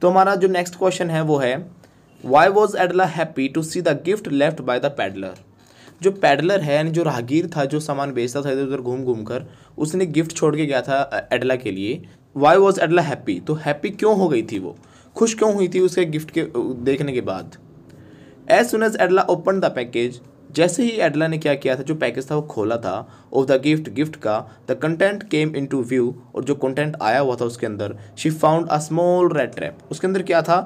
तो हमारा जो नेक्स्ट क्वेश्चन है वो है why was Edla happy to see the gift left by the peddler जो पैडलर है यानी जो राहगीर था जो सामान बेचता था इधर उधर घूम घूम कर उसने गिफ्ट छोड़ के गया था एडला के लिए वाई वॉज एडला हैप्पी तो हैप्पी क्यों हो गई थी वो खुश क्यों हुई थी उसके गिफ्ट के देखने के बाद as soon as Edla open the package जैसे ही एडला ने क्या किया था जो पैकेज था वो खोला था ऑफ द गिफ्ट गिफ्ट का the content came into view और जो कंटेंट आया हुआ था उसके अंदर she found a small red trap उसके अंदर क्या था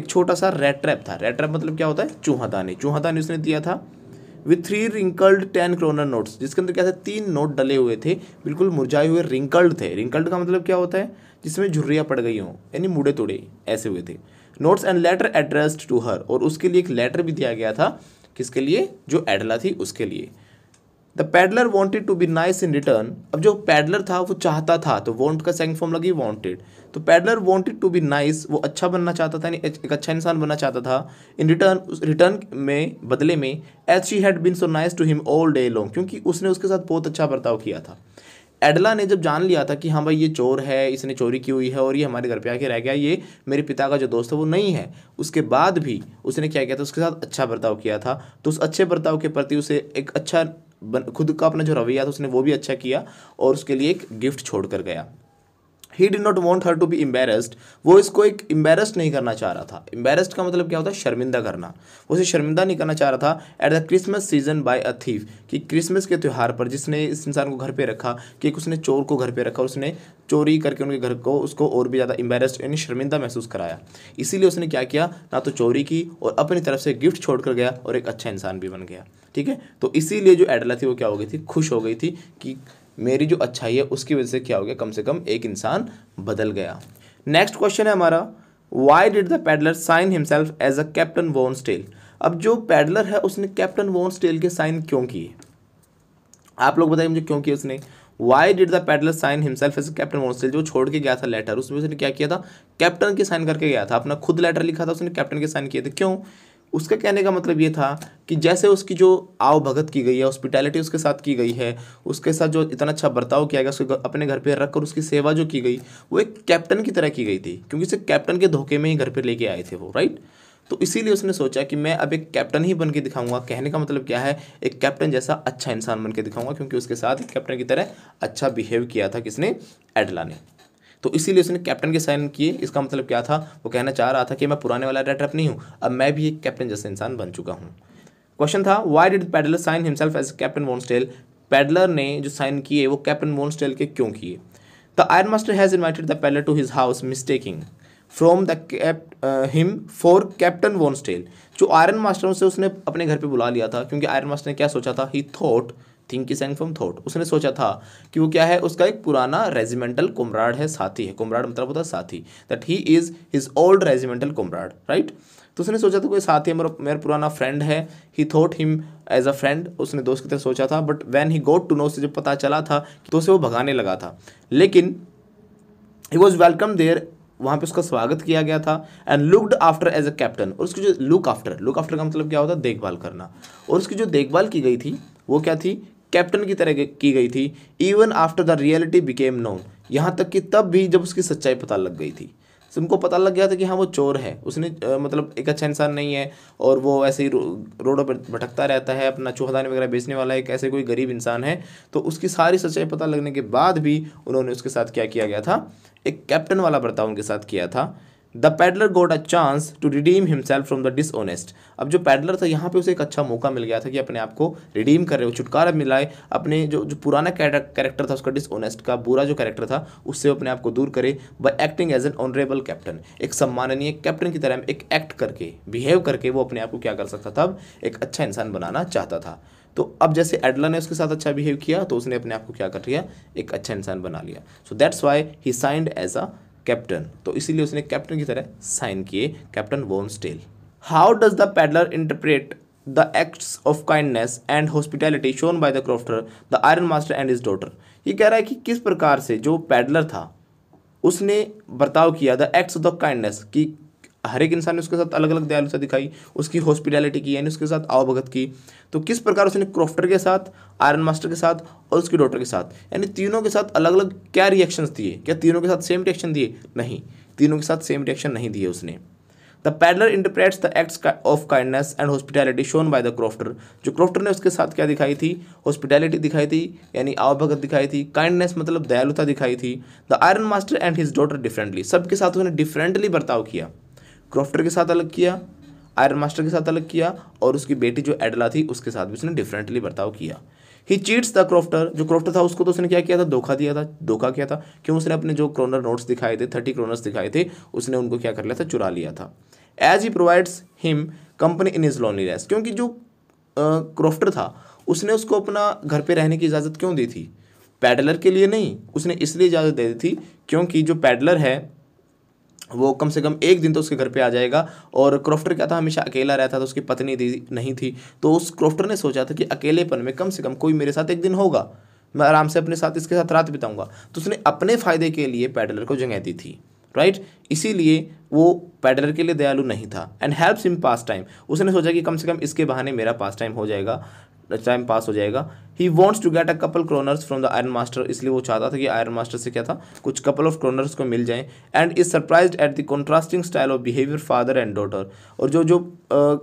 एक छोटा सा रेड ट्रैप था रेड ट्रैप मतलब क्या होता है चूहादानी चूहादानी उसने दिया था with three wrinkled ten kronor notes जिसके अंदर क्या था तीन नोट डले हुए थे बिल्कुल मुरझाए हुए रिंकल्ड थे रिंकल्ड का मतलब क्या होता है जिसमें झुर्रियाँ पड़ गई हों यानी मुड़े तोड़े ऐसे हुए थे notes and letter addressed to her और उसके लिए एक लेटर भी दिया गया था किसके लिए जो एडला थी उसके लिए the peddler wanted to be nice in return अब जो पैडलर था वो चाहता था तो वॉन्ट का सेकंड फॉर्म लगी वॉन्टेड तो peddler wanted to be nice वो अच्छा बनना चाहता था एक अच्छा इंसान बनना चाहता था इन रिटर्न उस रिटर्न में बदले में as she had been so nice to him all day long क्योंकि उसने उसके साथ बहुत अच्छा बर्ताव किया था एडला ने जब जान लिया था कि हाँ भाई ये चोर है इसने चोरी की हुई है और ये हमारे घर पे आके रह गया ये मेरे पिता का जो दोस्त है वो नहीं है उसके बाद भी उसने क्या किया था उसके साथ अच्छा बर्ताव किया था तो उस अच्छे बर्ताव के प्रति उसे एक अच्छा बन, खुद का अपना जो रवैया था उसने वो भी अच्छा किया और उसके लिए एक गिफ्ट छोड़ कर गया he did not want her to be embarrassed वो इसको एक एम्बेरस्ड नहीं करना चाह रहा था एम्बेरस्ड का मतलब क्या होता है शर्मिंदा करना वो उसे शर्मिंदा नहीं करना चाह रहा था at the Christmas season by a thief कि क्रिसमस के त्यौहार पर जिसने इस इंसान को घर पर रखा कि एक उसने चोर को घर पर रखा उसने चोरी करके उनके घर को उसको और भी ज़्यादा एम्बेरस्ड यानी शर्मिंदा महसूस कराया इसीलिए उसने क्या किया ना तो चोरी की और अपनी तरफ से गिफ्ट छोड़ कर गया और एक अच्छा इंसान भी बन गया ठीक है तो इसीलिए जो एडला थी वो क्या हो गई थी खुश हो गई थी कि मेरी जो अच्छाई है उसकी वजह से क्या हो गया कम से कम एक इंसान बदल गया नेक्स्ट क्वेश्चन है हमारा why did the peddler sign himself as a captain von Stahle अब जो पैडलर है उसने कैप्टन वोन स्टेल के साइन क्यों किए आप लोग बताइए मुझे क्यों किए उसने why did the peddler sign himself as a captain von Stahle जो छोड़ के गया था लेटर उसमें उसने क्या किया था कैप्टन के साइन करके गया था अपना खुद लेटर लिखा था उसने कैप्टन के साइन किए थे क्यों उसका कहने का मतलब ये था कि जैसे उसकी जो आव भगत की गई है हॉस्पिटैलिटी उसके साथ की गई है उसके साथ जो इतना अच्छा बर्ताव किया गया उसके अपने घर पर रख कर उसकी सेवा जो की गई वो एक कैप्टन की तरह की गई थी क्योंकि उसे कैप्टन के धोखे में ही घर पर लेके आए थे वो राइट तो इसीलिए उसने सोचा कि मैं अब एक कैप्टन ही बन के दिखाऊंगा कहने का मतलब क्या है एक कैप्टन जैसा अच्छा इंसान बन के दिखाऊंगा क्योंकि उसके साथ एक कैप्टन की तरह अच्छा बिहेव किया था किसने एडला ने तो इसीलिए उसने कैप्टन के साइन किए इसका मतलब क्या था वो कहना चाह रहा था कि मैं पुराने वाला रेड नहीं हूँ अब मैं भी एक कैप्टन जैसा इंसान बन चुका हूँ क्वेश्चन था why did peddler sign himself as captain von Stahle peddler ने जो साइन किए वो कैप्टन वोन्सटेल के क्यों किए the iron master has invited the peddler to his house mistaking from the cap him for captain von Stahle जो आयरन मास्टर से उसने अपने घर पे बुला लिया था क्योंकि आयरन मास्टर ने क्या सोचा था he thought think is and from thought उसने सोचा था कि वो क्या है उसका एक पुराना रेजिमेंटल कुमराड है साथी है कुमराड मतलब होता है साथी that he is his old regimental comrade right तो उसने सोचा था कोई साथी मेरा मेरा पुराना फ्रेंड है he thought him as a friend उसने दोस्त की तरह सोचा था but when he got to know उसे जब पता चला था तो उसे वो भगाने लगा था लेकिन ही वॉज वेलकम देयर वहाँ पे उसका स्वागत किया गया था and looked after as a captain और उसकी जो लुक आफ्टर लुक आफ्टर का मतलब क्या होता है देखभाल करना और उसकी जो देखभाल की गई थी वो क्या थी कैप्टन की तरह की गई थी even after the reality became known यहाँ तक कि तब भी जब उसकी सच्चाई पता लग गई थी उनको पता लग गया था कि हाँ वो चोर है उसने आ, मतलब एक अच्छा इंसान नहीं है और वो ऐसे ही रो, रोडों पर भटकता रहता है अपना चूहदानी वगैरह बेचने वाला एक ऐसे कोई गरीब इंसान है तो उसकी सारी सच्चाई पता लगने के बाद भी उन्होंने उसके साथ क्या किया गया था एक कैप्टन वाला बर्ताव उनके साथ किया था the peddler got a chance to redeem himself from the dishonest अब जो पैडलर था यहाँ पे उसे एक अच्छा मौका मिल गया था कि अपने आप को रिडीम कर रहे हो छुटकारा मिलाए अपने जो जो पुराना कैरेक्टर था उसका डिसऑनेस्ट का बुरा जो कैरेक्टर था उससे अपने आप को दूर करे by acting as an honourable captain एक सम्माननीय कैप्टन की तरह एक एक्ट करके बिहेव करके वो अपने आप को क्या कर सकता था अब एक अच्छा इंसान बनाना चाहता था तो अब जैसे एडलर ने उसके साथ अच्छा बिहेव किया तो उसने अपने आप को क्या कर लिया एक अच्छा इंसान बना लिया so that's why he signed as a captain तो इसीलिए उसने कैप्टन की तरह साइन किए captain von Stahle how does the peddler interpret the acts of kindness and hospitality shown by the crofter the iron master and his daughter ये कह रहा है कि किस प्रकार से जो पैडलर था उसने बर्ताव किया the acts of the kindness कि हर एक इंसान ने उसके साथ अलग अलग दयालुता दिखाई उसकी हॉस्पिटैलिटी की यानी उसके साथ आवभगत की तो किस प्रकार उसने क्रॉफ्टर के साथ आयरन मास्टर के साथ और उसकी डॉटर के साथ यानी तीनों के साथ अलग अलग क्या रिएक्शंस दिए क्या तीनों के साथ सेम रिएक्शन दिए नहीं तीनों के साथ सेम रिएक्शन नहीं दिए उसने the peddler interprets the acts of kindness and hospitality shown by the crofter जो क्रॉफ्टर ने उसके साथ क्या दिखाई थी हॉस्पिटैलिटी दिखाई थी यानी आवभगत दिखाई थी काइंडनेस मतलब दयालुता दिखाई थी the iron master and his daughter differently सबके साथ उसने डिफरेंटली बर्ताव किया क्रॉफ्टर के साथ अलग किया आयरन मास्टर के साथ अलग किया और उसकी बेटी जो एडला थी उसके साथ भी उसने डिफरेंटली बर्ताव किया ही चीट्स था क्रॉफ्टर जो क्रॉफ्टर था उसको तो उसने क्या किया था धोखा दिया था धोखा किया था क्यों उसने अपने जो क्रोनर नोट्स दिखाए थे थर्टी क्रोनर्स दिखाए थे उसने उनको क्या कर लिया था चुरा लिया था as he provides him company in his race क्योंकि जो क्रॉफ्टर था उसने उसको अपना घर पर रहने की इजाज़त क्यों दी थी पैडलर के लिए नहीं उसने इसलिए इजाज़त दे दी थी क्योंकि जो पैडलर है वो कम से कम एक दिन तो उसके घर पे आ जाएगा और क्रॉफ्टर क्या था हमेशा अकेला रहता था तो उसकी पत्नी थी नहीं थी तो उस क्रॉफ्टर ने सोचा था कि अकेलेपन में कम से कम कोई मेरे साथ एक दिन होगा मैं आराम से अपने साथ इसके साथ रात बिताऊंगा तो उसने अपने फ़ायदे के लिए पैडलर को जगह दी थी राइट इसीलिए वो पेडलर के लिए दयालु नहीं था and helps in pass time उसने सोचा कि कम से कम इसके बहाने मेरा पास टाइम हो जाएगा टाइम पास हो जाएगा he wants to get a couple kronors from the iron master इसलिए वो चाहता था कि आयरन मास्टर से क्या था कुछ कपल ऑफ क्रोनर्स को मिल जाए and is surprise at the contrasting style of behaviour father and daughter और जो जो आ,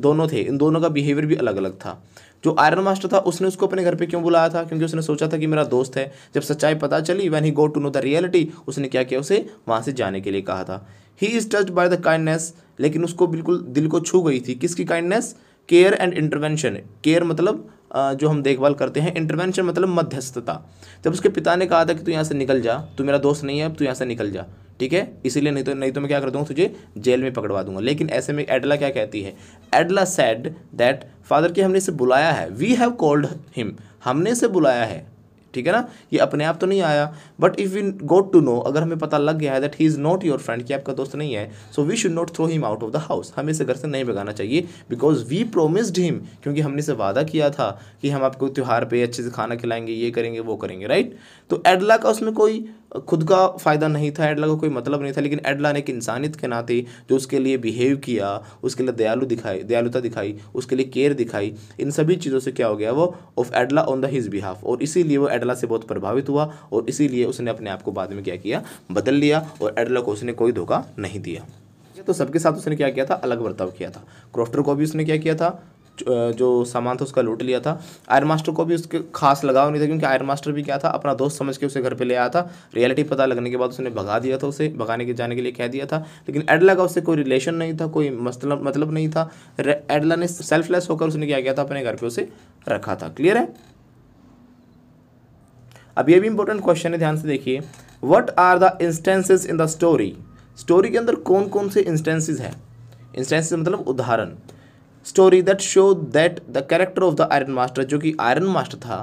दोनों थे इन दोनों का बिहेवियर भी अलग अलग था जो आयरन मास्टर था उसने उसको अपने घर पे क्यों बुलाया था क्योंकि उसने सोचा था कि मेरा दोस्त है जब सच्चाई पता चली when he go to know the reality उसने क्या किया उसे वहाँ से जाने के लिए कहा था he is touch by the kindness लेकिन उसको बिल्कुल दिल को छू गई थी किसकी kindness care and intervention care मतलब जो हम देखभाल करते हैं इंटरवेंशन मतलब मध्यस्थता जब उसके पिता ने कहा था कि तू यहाँ से निकल जा तू मेरा दोस्त नहीं है अब तू यहाँ से निकल जा ठीक है इसीलिए नहीं तो नहीं तो मैं क्या कर दूँगा तुझे जेल में पकड़वा दूंगा लेकिन ऐसे में एडला क्या कहती है एडला सेड दैट फादर के हमने इसे बुलाया है वी हैव कॉल्ड हिम हमने इसे बुलाया है ठीक है ना ये अपने आप तो नहीं आया but if you got to know अगर हमें पता लग गया है that he is not your friend कि आपका दोस्त नहीं है so we should not throw him out of the house हमें इसे घर से नहीं भगाना चाहिए बिकॉज वी प्रोमिस्ड हिम क्योंकि हमने इसे वादा किया था कि हम आपको त्यौहार पर अच्छे से खाना खिलाएंगे ये करेंगे वो करेंगे राइट तो एडला का उसमें कोई खुद का फ़ायदा नहीं था एडला का कोई मतलब नहीं था लेकिन एडला ने एक इंसानियत के नाते जो उसके लिए बिहेव किया उसके लिए दयालु दिखाई दयालुता दिखाई उसके लिए केयर दिखाई इन सभी चीज़ों से क्या हो गया वो of Edla on the his behalf और इसीलिए वो एडला से बहुत प्रभावित हुआ और इसीलिए उसने अपने आप को बाद में क्या किया बदल लिया और एडला को उसने कोई धोखा नहीं दिया तो सबके साथ उसने क्या किया था अलग बर्ताव किया था क्रॉफ्टर को भी उसने क्या किया था जो सामान था उसका लूट लिया था आयर मास्टर को भी उसके खास लगाव नहीं था क्योंकि आयर मास्टर भी क्या था अपना दोस्त समझ के उसे घर पर ले आया था रियलिटी पता लगने के बाद उसने भगा दिया था उसे भगाने के जाने के लिए कह दिया था लेकिन एडला का उससे कोई रिलेशन नहीं था कोई मतलब मतलब नहीं था एडला ने सेल्फलेस होकर उसने क्या किया था अपने घर पर उसे रखा था क्लियर है अब ये भी इंपॉर्टेंट क्वेश्चन है ध्यान से देखिए what are the instances in the story story के अंदर कौन कौन से इंस्टेंसेज हैं इंस्टेंसेज मतलब उदाहरण story that show that the character of the iron master जो कि आयरन मास्टर था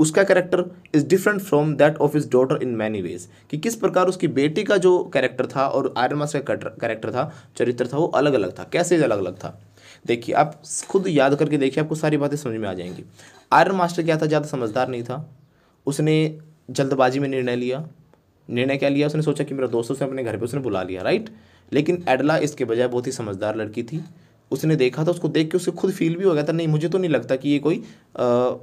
उसका character is different from that of his daughter in many ways कि किस प्रकार उसकी बेटी का जो कैरेक्टर था और आयरन मास्टर का कैरेक्टर था चरित्र था वो अलग अलग था कैसे अलग अलग था देखिए आप खुद याद करके देखिए आपको सारी बातें समझ में आ जाएंगी आयरन मास्टर क्या था ज़्यादा समझदार नहीं था उसने जल्दबाजी में निर्णय लिया निर्णय क्या लिया उसने सोचा कि मेरा दोस्त उसने अपने घर पे उसने बुला लिया राइट लेकिन एडला इसके बजाय बहुत ही समझदार लड़की थी उसने देखा था उसको देख के उसे खुद फील भी हो गया था नहीं मुझे तो नहीं लगता कि ये कोई आ,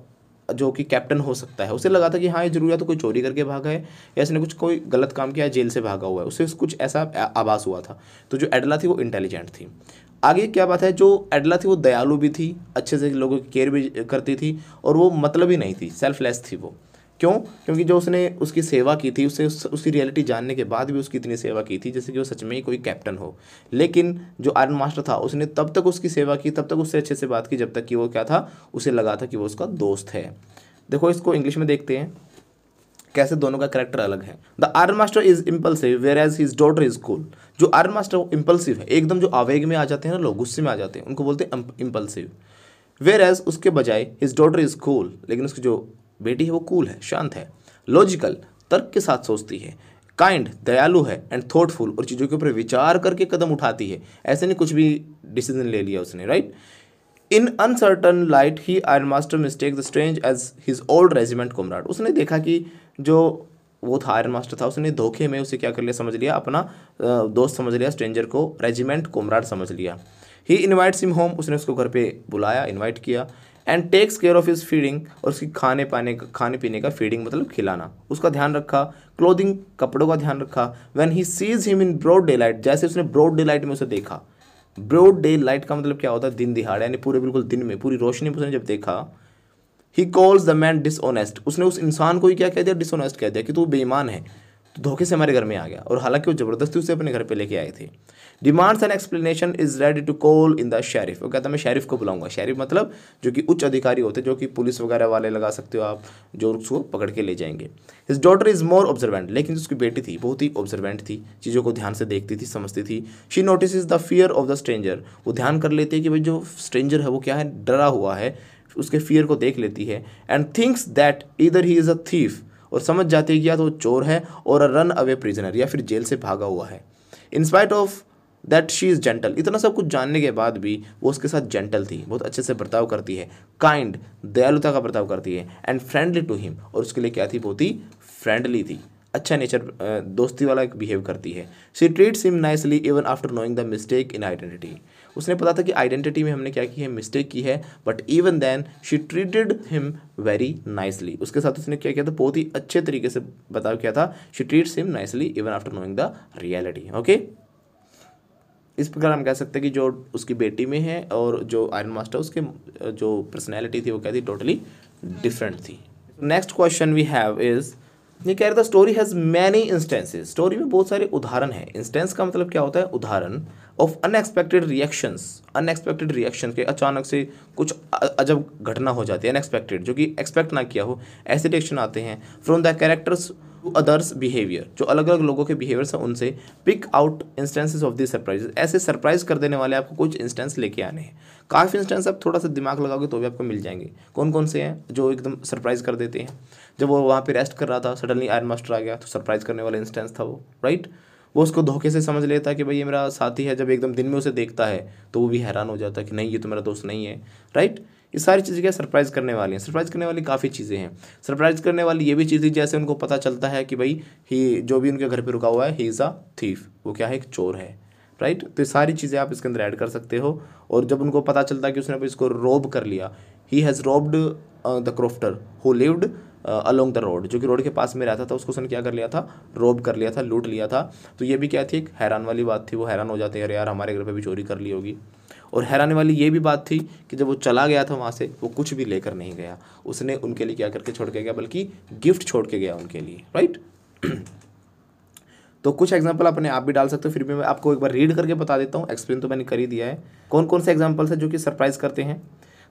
जो कि कैप्टन हो सकता है उसे लगा था कि हाँ ये जरूर या तो कोई चोरी करके भागा है या इसने कुछ कोई गलत काम किया जेल से भागा हुआ है उसे कुछ ऐसा आभास हुआ था तो जो एडला थी वो इंटेलिजेंट थी आगे क्या बात है जो एडला थी वो दयालु भी थी अच्छे से लोगों की केयर भी करती थी और वो मतलब ही नहीं थी सेल्फलेस थी वो क्यों क्योंकि जो उसने उसकी सेवा की थी उसे उस, उसकी रियलिटी जानने के बाद भी उसकी इतनी सेवा की थी जैसे कि वो सच में ही कोई कैप्टन हो लेकिन जो आयरन मास्टर था उसने तब तक उसकी सेवा की तब तक उससे अच्छे से बात की जब तक कि वो क्या था उसे लगा था कि वो उसका दोस्त है देखो इसको इंग्लिश में देखते हैं कैसे दोनों का करेक्टर अलग है the iron master is impulsive whereas his daughter is cool जो आयरन मास्टर इम्पल्सिव है एकदम जो आवेग में आ जाते हैं ना लोग गुस्से में आ जाते हैं उनको बोलते हैं इम्पल्सिव वेयर एज उसके बजाय हिज डॉटर इज कूल लेकिन उसकी जो बेटी है वो कूल है शांत है लॉजिकल तर्क के साथ सोचती है काइंड दयालु है एंड थॉटफुल और चीज़ों के ऊपर विचार करके कदम उठाती है ऐसे नहीं कुछ भी डिसीजन ले लिया उसने right in uncertain light he iron master mistake the strange as his old regiment comrade उसने देखा कि जो वो था आयरन मास्टर था उसने धोखे में उसे क्या कर लिया समझ लिया अपना दोस्त समझ लिया स्ट्रेंजर को रेजिमेंट कॉमराड समझ लिया ही इन्वाइट्स सिम होम उसने उसको घर पे बुलाया इन्वाइट किया and takes care of his feeding और उसकी खाने पाने का खाने पीने का फीडिंग मतलब खिलाना उसका ध्यान रखा क्लोथिंग कपड़ों का ध्यान रखा when he sees him in broad daylight जैसे उसने ब्रॉड डे लाइट में उसे देखा ब्रॉड डे लाइट का मतलब क्या होता है दिन दिहाड़ा यानी पूरे बिल्कुल दिन में पूरी रोशनी में उसने जब देखा he calls the man dishonest उसने उस इंसान को ही क्या कह दिया डिसऑनेस्ट कह दिया कि तू बेईमान है तो धोखे से हमारे घर में आ गया और हालांकि वो ज़बरदस्ती उसे अपने घर पे लेके आए थे demands and explanation is ready to call in the sheriff वो कहता मैं शेरिफ को बुलाऊंगा शेरिफ मतलब जो कि उच्च अधिकारी होते जो कि पुलिस वगैरह वाले लगा सकते हो आप जो उसको पकड़ के ले जाएंगे his daughter is more observant लेकिन जो उसकी बेटी थी बहुत ही ऑब्जर्वेंट थी चीज़ों को ध्यान से देखती थी समझती थी she notices the fear of the stranger वो ध्यान कर लेती है कि भाई जो स्ट्रेंजर है वो क्या है डरा हुआ है उसके फियर को देख लेती है एंड थिंक्स दैट इधर ही इज़ अ थीफ और समझ जाती है कि या तो चोर है और रन अवे प्रिजनर या फिर जेल से भागा हुआ है in spite of that she is gentle इतना सब कुछ जानने के बाद भी वो उसके साथ जेंटल थी बहुत अच्छे से बर्ताव करती है काइंड दयालुता का बर्ताव करती है एंड फ्रेंडली टू हिम और उसके लिए क्या थी बहुत ही फ्रेंडली थी अच्छा नेचर दोस्ती वाला एक बिहेव करती है she treats him nicely even after knowing the mistake in identity उसने पता था कि आइडेंटिटी में हमने क्या की है मिस्टेक की है but even then she treated him very nicely उसके साथ उसने क्या किया था बहुत ही अच्छे तरीके से बताव किया था she treats him nicely even after knowing the reality okay इस प्रकार हम कह सकते हैं कि जो उसकी बेटी में है और जो आयरन मास्टर उसके जो पर्सनैलिटी थी वो क्या थी टोटली डिफरेंट थी next question we have is ये कह रहा था story has many instances story में बहुत सारे उदाहरण हैं इंस्टेंस का मतलब क्या होता है उदाहरण of unexpected reactions unexpected reaction के अचानक से कुछ अजब घटना हो जाती है अनएक्सपेक्टेड जो कि एक्सपेक्ट ना किया हो ऐसे रिएक्शन आते हैं from the characters to others behaviour जो अलग अलग लोगों के बिहेवियर्स हैं उनसे pick out instances of this surprise ऐसे सरप्राइज कर देने वाले आपको कुछ इंस्टेंस लेके आने हैं काफ़ी इंस्टेंस आप थोड़ा सा दिमाग लगाओगे तो भी आपको मिल जाएंगे कौन कौन से हैं जो एकदम सरप्राइज कर देते हैं जब वो वहाँ पर रेस्ट कर रहा था सडनली आयरन मास्टर आ गया तो सरप्राइज करने वाला इंस्टेंस था वो राइट वो उसको धोखे से समझ लेता कि भाई ये मेरा साथी है जब एकदम दिन में उसे देखता है तो वो भी हैरान हो जाता है कि नहीं ये तो मेरा दोस्त नहीं है राइट ये सारी चीज़ें क्या सरप्राइज़ करने वाली हैं सरप्राइज़ करने वाली काफ़ी चीज़ें हैं सरप्राइज़ करने वाली ये भी चीज़ें जैसे उनको पता चलता है कि भाई ही जो भी उनके घर पर रुका हुआ है ही इज़ अ थीफ वो क्या है एक चोर है राइट तो ये सारी चीज़ें आप इसके अंदर ऐड कर सकते हो और जब उनको पता चलता है कि उसने इसको रोब कर लिया he has robbed the crofter who lived along the road जो कि रोड के पास में रहता था उसको उसने क्या कर लिया था रोब कर लिया था लूट लिया था तो ये भी क्या थी एक हैरान वाली बात थी वो हैरान हो जाते हैं अरे यार हमारे घर पर भी चोरी कर ली होगी और हैरानी वाली ये भी बात थी कि जब वो चला गया था वहाँ से वो कुछ भी लेकर नहीं गया उसने उनके लिए क्या करके छोड़ के गया बल्कि गिफ्ट छोड़ के गया उनके लिए राइट तो कुछ एग्जाम्पल अपने आप भी डाल सकते हो फिर भी मैं आपको एक बार रीड करके बता देता हूँ एक्सप्लेन तो मैंने कर ही दिया है कौन कौन से एग्जाम्पल्स हैं जो कि सरप्राइज़ करते हैं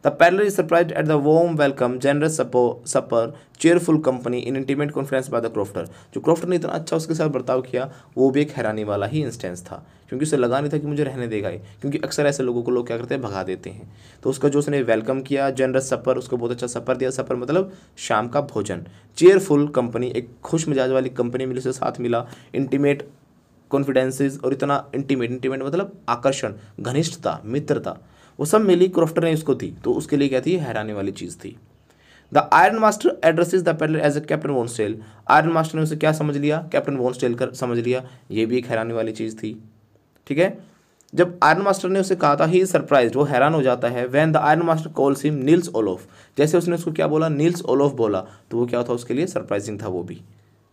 The peddler is surprised at the warm welcome, generous supper, cheerful company in intimate conference by the crofter. जो crofter ने इतना अच्छा उसके साथ बर्ताव किया वो भी एक हैरानी वाला ही इंस्टेंस था क्योंकि उसे लगा नहीं था कि मुझे रहने देगा ही क्योंकि अक्सर ऐसे लोगों को लोग क्या करते हैं भगा देते हैं तो उसका जो उसने वेलकम किया जनरस सपर उसको बहुत अच्छा सफर दिया सफर मतलब शाम का भोजन चेयरफुल कंपनी एक खुश मिजाज वाली कंपनी मिली उससे साथ मिला इंटीमेट कॉन्फिडेंसेज और इतना इंटीमेट इंटीमेट मतलब आकर्षण घनिष्ठता मित्रता वो सब मिली क्रॉफ्टर ने इसको दी तो उसके लिए क्या थी हैरानी वाली चीज़ थी the iron master address the peddler as a captain Stahle iron master ने उसे क्या समझ लिया कैप्टन स्टेल कर समझ लिया ये भी एक हैरानी वाली चीज़ थी ठीक है जब आयरन मास्टर ने उसे कहा था ही सरप्राइज वो हैरान हो जाता है when the iron master calls him Nils Olof जैसे उसने उसको क्या बोला नील्स ओलोफ बोला तो वो क्या था उसके लिए सरप्राइजिंग था वो भी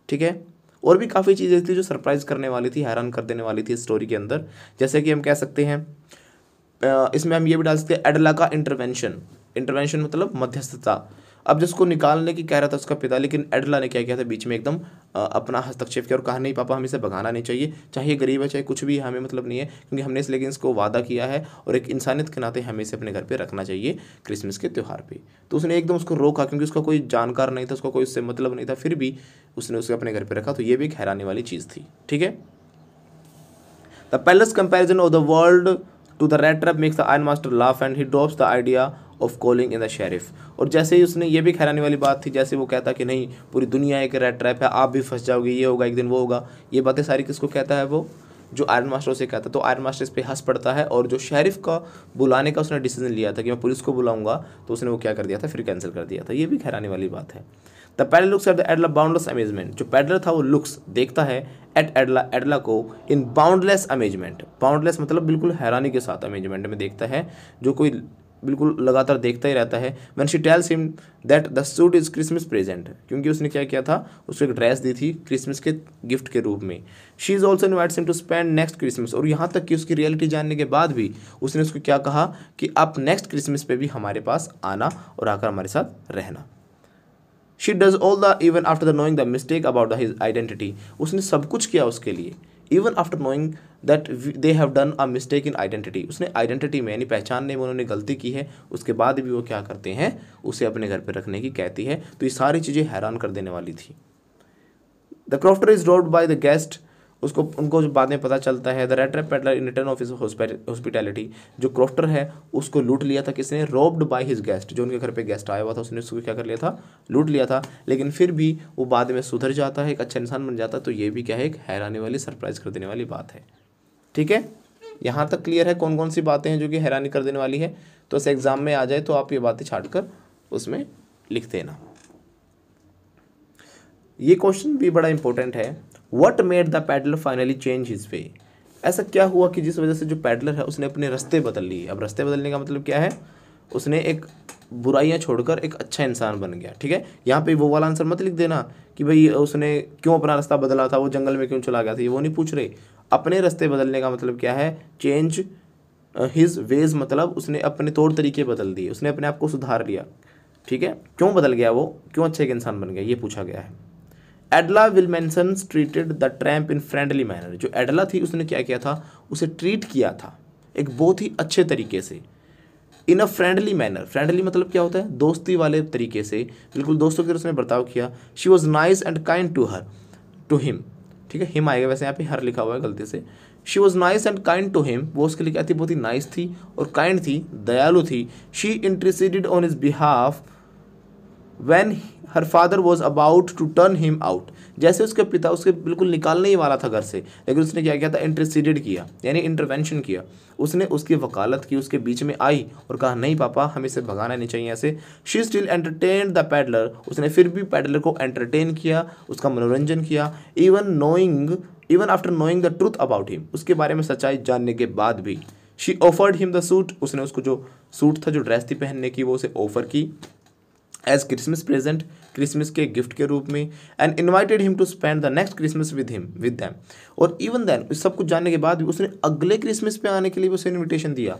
ठीक है और भी काफ़ी चीज़ें थी जो सरप्राइज करने वाली थी हैरान कर देने वाली थी स्टोरी के अंदर जैसे कि हम कह सकते हैं इसमें हम ये भी डाल सकते हैं एडला का इंटरवेंशन इंटरवेंशन मतलब मध्यस्थता अब जिसको निकालने की कह रहा था उसका पिता लेकिन एडला ने क्या किया था बीच में एकदम अपना हस्तक्षेप किया और कहा नहीं पापा हमें इसे भगाना नहीं चाहिए चाहे गरीब है चाहे कुछ भी हमें मतलब नहीं है क्योंकि हमने इस लेकिन इसको वादा किया है और एक इंसानियत के नाते हमें इसे अपने घर पर रखना चाहिए क्रिसमस के त्यौहार पर तो उसने एकदम उसको रोका क्योंकि उसका कोई जानकार नहीं था उसका कोई उससे मतलब नहीं था फिर भी उसने उसे अपने घर पर रखा तो ये भी एक हैरानी वाली चीज़ थी ठीक है the palace comparison of the world to the red trap makes the iron master laugh and he drops the idea of calling in the sheriff और जैसे ही उसने ये भी हैरानी वाली बात थी जैसे वो कहता कि नहीं पूरी दुनिया एक रेड ट्रैप है आप भी फंस जाओगे ये होगा एक दिन वो होगा ये बातें सारी किसको कहता है वो जो आयरन मास्टर उसे कहता तो आयरन मास्टर इस पर हंस पड़ता है और जो शेरिफ का बुलाने का उसने डिसीजन लिया था कि मैं पुलिस को बुलाऊंगा तो उसने वो क्या कर दिया था फिर कैंसिल कर दिया था ये भी हैरानी वाली बात है the peddle looks at the Edla boundless amazement जो पैडलर था वो लुक्स देखता है एट एडला एडला को इन बाउंडलेस अमेजमेंट बाउंडलेस मतलब बिल्कुल हैरानी के साथ अमेजमेंट में देखता है जो कोई बिल्कुल लगातार देखता ही रहता है man she tells him that the suit is Christmas present क्योंकि उसने क्या किया था उसको एक ड्रेस दी थी क्रिसमस के गिफ्ट के रूप में she is also invites him to spend next Christmas और यहाँ तक कि उसकी रियलिटी जानने के बाद भी उसने उसको क्या कहा कि आप नेक्स्ट क्रिसमस पे भी हमारे पास आना और आकर हमारे साथ रहना she does all the even after the knowing the mistake about his identity उसने सब कुछ किया उसके लिए even after knowing that they have done a mistake in identity उसने आइडेंटिटी में यानी पहचानने में उन्होंने गलती की है उसके बाद भी वो क्या करते हैं उसे अपने घर पर रखने की कहती है तो ये सारी चीज़ें हैरान कर देने वाली थी the crofter is robbed by the guest उसको उनको जो बाद में पता चलता है the rat trap peddler in return of his hospitality जो क्रोफ्टर है उसको लूट लिया था किसने रोब्ड बाय हिज गेस्ट जो उनके घर पे गेस्ट आया हुआ था उसने उसको क्या कर लिया था लूट लिया था लेकिन फिर भी वो बाद में सुधर जाता है एक अच्छा इंसान बन जाता है तो ये भी क्या है एक हैरानी वाली सरप्राइज कर देने वाली बात है ठीक है यहाँ तक क्लियर है कौन कौन सी बातें हैं जो कि हैरानी कर देने वाली है तो ऐसे एग्ज़ाम में आ जाए तो आप ये बातें छाट कर उसमें लिख देना ये क्वेश्चन भी बड़ा इंपॉर्टेंट है what made the peddler finally change his way ऐसा क्या हुआ कि जिस वजह से जो पैडलर है उसने अपने रस्ते बदल लिए अब रास्ते बदलने का मतलब क्या है उसने एक बुराइयाँ छोड़कर एक अच्छा इंसान बन गया ठीक है यहाँ पे वो वाला आंसर मत लिख देना कि भाई उसने क्यों अपना रास्ता बदला था वो जंगल में क्यों चला गया था ये वो नहीं पूछ रहे अपने रास्ते बदलने का मतलब क्या है चेंज हिज वेज मतलब उसने अपने तौर तरीके बदल दिए उसने अपने आप को सुधार लिया ठीक है क्यों बदल गया वो क्यों अच्छे एक इंसान बन गया ये पूछा गया है Edla Willmansson treated the tramp in friendly manner जो एडला थी उसने क्या किया था उसे ट्रीट किया था एक बहुत ही अच्छे तरीके से in a friendly manner friendly मतलब क्या होता है दोस्ती वाले तरीके से बिल्कुल दोस्तों के उसने बर्ताव किया she was nice and kind to her to him ठीक है हिम आएगा वैसे यहाँ पे हर लिखा हुआ है गलती से she was nice and kind to him वो उसके लिए क्या थी बहुत ही नाइस थी और काइंड थी दयालु थी she interested on his behalf when her father was about to turn him out जैसे उसके पिता उसके बिल्कुल निकालने ही वाला था घर से लेकिन उसने क्या किया था इंटरसीडेड किया यानी इंटरवेंशन किया उसने उसकी वकालत की उसके बीच में आई और कहा नहीं पापा हमें इसे भगाना नहीं चाहिए ऐसे she still entertain the peddler उसने फिर भी पैडलर को एंटरटेन किया उसका मनोरंजन किया even knowing even after knowing the truth about him उसके बारे में सच्चाई जानने के बाद भी she offered him the suit उसने उसको जो सूट था जो ड्रेस थी पहनने की वो उसे ऑफर की एज क्रिसमस प्रेजेंट क्रिसमस के गिफ्ट के रूप में and invited him to spend the next Christmas with him with them और इवन दैन सब कुछ जानने के बाद भी उसने अगले क्रिसमस पे आने के लिए भी उसे इन्विटेशन दिया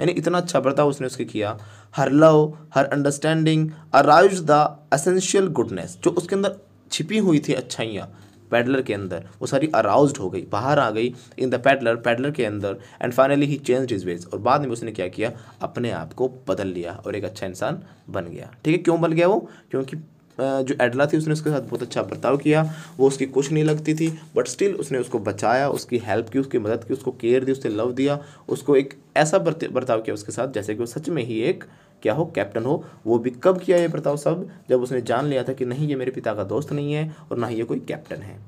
यानी इतना अच्छा बर्ताव उसने उसके किया her love her understanding arouse the essential goodness जो उसके अंदर छिपी हुई थी अच्छाइयाँ पैडलर के अंदर वो सारी अराउज हो गई बाहर आ गई इन द पैडलर पैडलर के अंदर and finally he change his ways और बाद में उसने क्या किया अपने आप को बदल लिया और एक अच्छा इंसान बन गया ठीक है क्यों बन गया वो क्योंकि जो एडला थी उसने उसके साथ बहुत अच्छा बर्ताव किया वो उसकी कुछ नहीं लगती थी बट स्टिल उसने उसको बचाया उसकी हेल्प की उसकी मदद की उसको केयर दी उसने लव दिया उसको एक ऐसा बर्ताव किया उसके साथ जैसे कि वो सच में ही एक क्या हो कैप्टन हो वो भी कब किया ये बर्ताव सब जब उसने जान लिया था कि नहीं ये मेरे पिता का दोस्त नहीं है और ना ही ये कोई कैप्टन है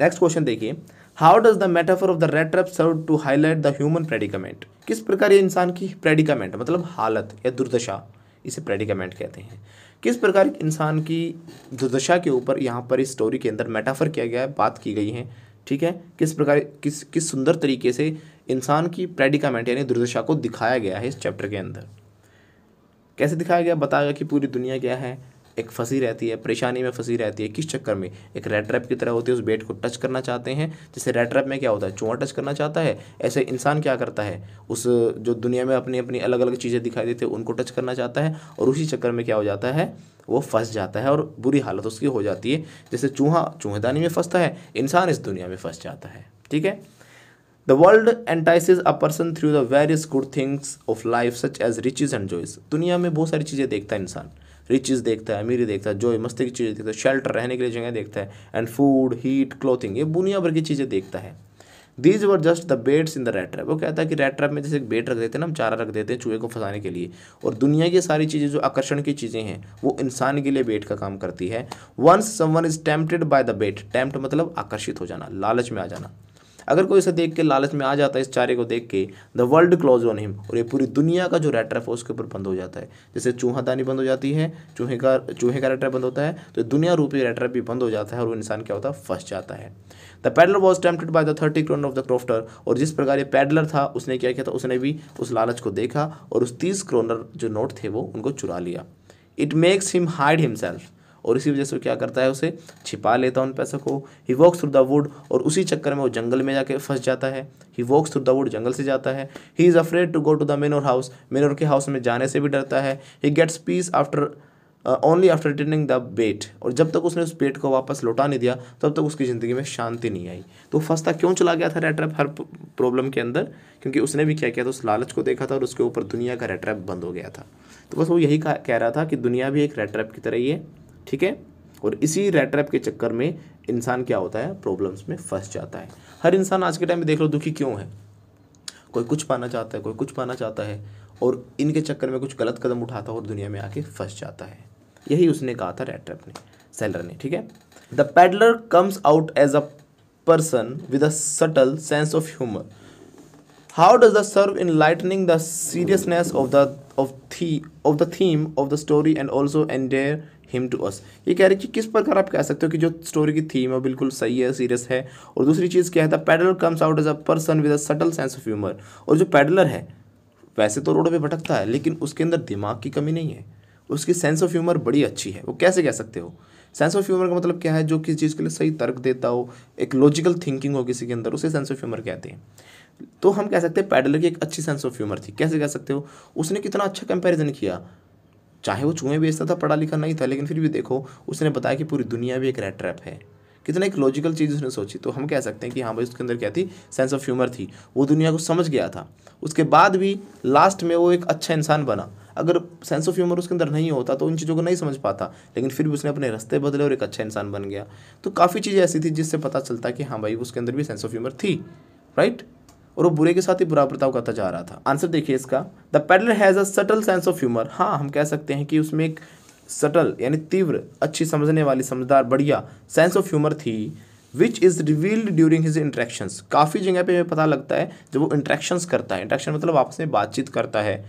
नेक्स्ट क्वेश्चन देखिए how does the metaphor of the red trap serve to highlight the human predicament किस प्रकार ये इंसान की प्रेडिकमेंट मतलब हालत या दुर्दशा इसे प्रेडिकमेंट कहते हैं किस प्रकार इंसान की दुर्दशा के ऊपर यहाँ पर इस स्टोरी के अंदर मेटाफर किया गया है बात की गई है ठीक है किस प्रकार किस किस सुंदर तरीके से इंसान की प्रेडिकमेंट यानी दुर्दशा को दिखाया गया है इस चैप्टर के अंदर कैसे दिखाया गया बताया गया कि पूरी दुनिया क्या है एक फंसी रहती है परेशानी में फंसी रहती है किस चक्कर में एक रेड ट्रैप की तरह होती है उस बेट को टच करना चाहते हैं जैसे रेड ट्रैप में क्या होता है चूहा टच करना चाहता है ऐसे इंसान क्या करता है उस जो दुनिया में अपनी अपनी अलग अलग चीज़ें दिखाई देती है उनको टच करना चाहता है और उसी चक्कर में क्या हो जाता है वो फंस जाता है और बुरी हालत उसकी हो जाती है जैसे चूहा चूहेदानी में फंसता है इंसान इस दुनिया में फंस जाता है ठीक है the world entices a person through the various good things of life such as riches and joys. दुनिया में बहुत सारी चीज़ें देखता है इंसान रिचेज देखता है अमीरी देखता है जो मस्ती की चीज़ें देखता है शेल्टर रहने के लिए जगह देखता है एंड फूड हीट क्लोथिंग ये दुनिया भर की चीज़ें देखता है these were just the baits in the red trap वो कहता है कि रेड ट्रैप में जैसे एक बेट रख देते हैं ना हम चारा रख देते हैं चूहे को फंसाने के लिए और दुनिया की सारी चीज़ें जो आकर्षण की चीज़ें हैं वो इंसान के लिए बेट का काम करती है once someone is tempted by the bait tempt मतलब आकर्षित हो जाना लालच में आ जाना अगर कोई इसे देख के लालच में आ जाता है इस चारे को देख के the world close on him और ये पूरी दुनिया का जो रेट्राफ है उसके ऊपर बंद हो जाता है जैसे चूहादानी बंद हो जाती है चूहे का चूहे का रेट्राफ बंद होता है तो दुनिया रूपी रेट्राफ भी बंद हो जाता है और वो इंसान क्या होता है फंस जाता है the peddler was tempted by the thirty kronor of the crofter और जिस प्रकार ये पैडलर था उसने क्या किया था उसने भी उस लालच को देखा और उस तीस क्रोनर जो नोट थे वो उनको चुरा लिया it makes him hide himself और इसी वजह से क्या करता है उसे छिपा लेता है उन पैसों को he walks through the wood और उसी चक्कर में वो जंगल में जाके फंस जाता है he walks through the wood जंगल से जाता है he is afraid to go to the manor house manor के हाउस में जाने से भी डरता है he gets peace after only after returning the bait और जब तक उसने उस पेट को वापस लौटा नहीं दिया तब तक उसकी ज़िंदगी में शांति नहीं आई तो फंसता क्यों चला गया था रेट्रैप हर प्रॉब्लम के अंदर क्योंकि उसने भी क्या किया था उस लालच को देखा था और उसके ऊपर दुनिया का रेट्रैप बंद हो गया था तो बस वो यही कह रहा था कि दुनिया भी एक रेट्रैप की तरह ही है ठीक है और इसी रेड ट्रैप के चक्कर में इंसान क्या होता है प्रॉब्लम्स में फंस जाता है हर इंसान आज के टाइम में देख लो दुखी क्यों है कोई कुछ पाना चाहता है कोई कुछ पाना चाहता है और इनके चक्कर में कुछ गलत कदम उठाता है और दुनिया में आके फंस जाता है यही उसने कहा था रेड ट्रैप ने सेलर ने ठीक है the peddler comes out as a person with a subtle sense of humour how does the serve in lightening the seriousness of the of the of the theme of the story and also and him to us ये कह रही कि किस प्रकार आप कह सकते हो कि जो स्टोरी की थीम है बिल्कुल सही है सीरियस है और दूसरी चीज़ क्या है था peddler comes out as a person with a subtle sense of humour और जो पैडलर है वैसे तो रोड पे भटकता है लेकिन उसके अंदर दिमाग की कमी नहीं है उसकी सेंस ऑफ ह्यूमर बड़ी अच्छी है वो कैसे कह सकते हो सेंस ऑफ ह्यूमर का मतलब क्या है जो किसी चीज़ के लिए सही तर्क देता हो एक लॉजिकल थिंकिंग हो किसी के अंदर उसे सेंस ऑफ ह्यूमर कहते हैं तो हम कह सकते हैं पैडलर की एक अच्छी सेंस ऑफ ह्यूमर थी कैसे कह सकते हो उसने कितना अच्छा कंपैरिजन किया चाहे वो चूहे बेचता था पढ़ा लिखा नहीं था लेकिन फिर भी देखो उसने बताया कि पूरी दुनिया भी एक रेड ट्रैप है कितना एक लॉजिकल चीज़ उसने सोची तो हम कह सकते हैं कि हाँ भाई उसके अंदर क्या थी सेंस ऑफ ह्यूमर थी वो दुनिया को समझ गया था उसके बाद भी लास्ट में वो एक अच्छा इंसान बना अगर सेंस ऑफ ह्यूमर उसके अंदर नहीं होता तो उन चीज़ों को नहीं समझ पाता लेकिन फिर भी उसने अपने रास्ते बदले और एक अच्छा इंसान बन गया तो काफ़ी चीज़ें ऐसी थी जिससे पता चलता कि हाँ भाई उसके अंदर भी सेंस ऑफ ह्यूमर थी राइट और वो बुरे के साथ ही बुरा बर्ताव करता जा रहा था आंसर देखिए इसका the peddler has a subtle sense of humour हाँ हम कह सकते हैं कि उसमें एक सटल यानी तीव्र अच्छी समझने वाली समझदार बढ़िया सेंस ऑफ ह्यूमर थी which is revealed during his interactions काफ़ी जगह पर हमें पता लगता है जब वो इंट्रैक्शंस करता है इंट्रैक्शन मतलब आपस में बातचीत करता है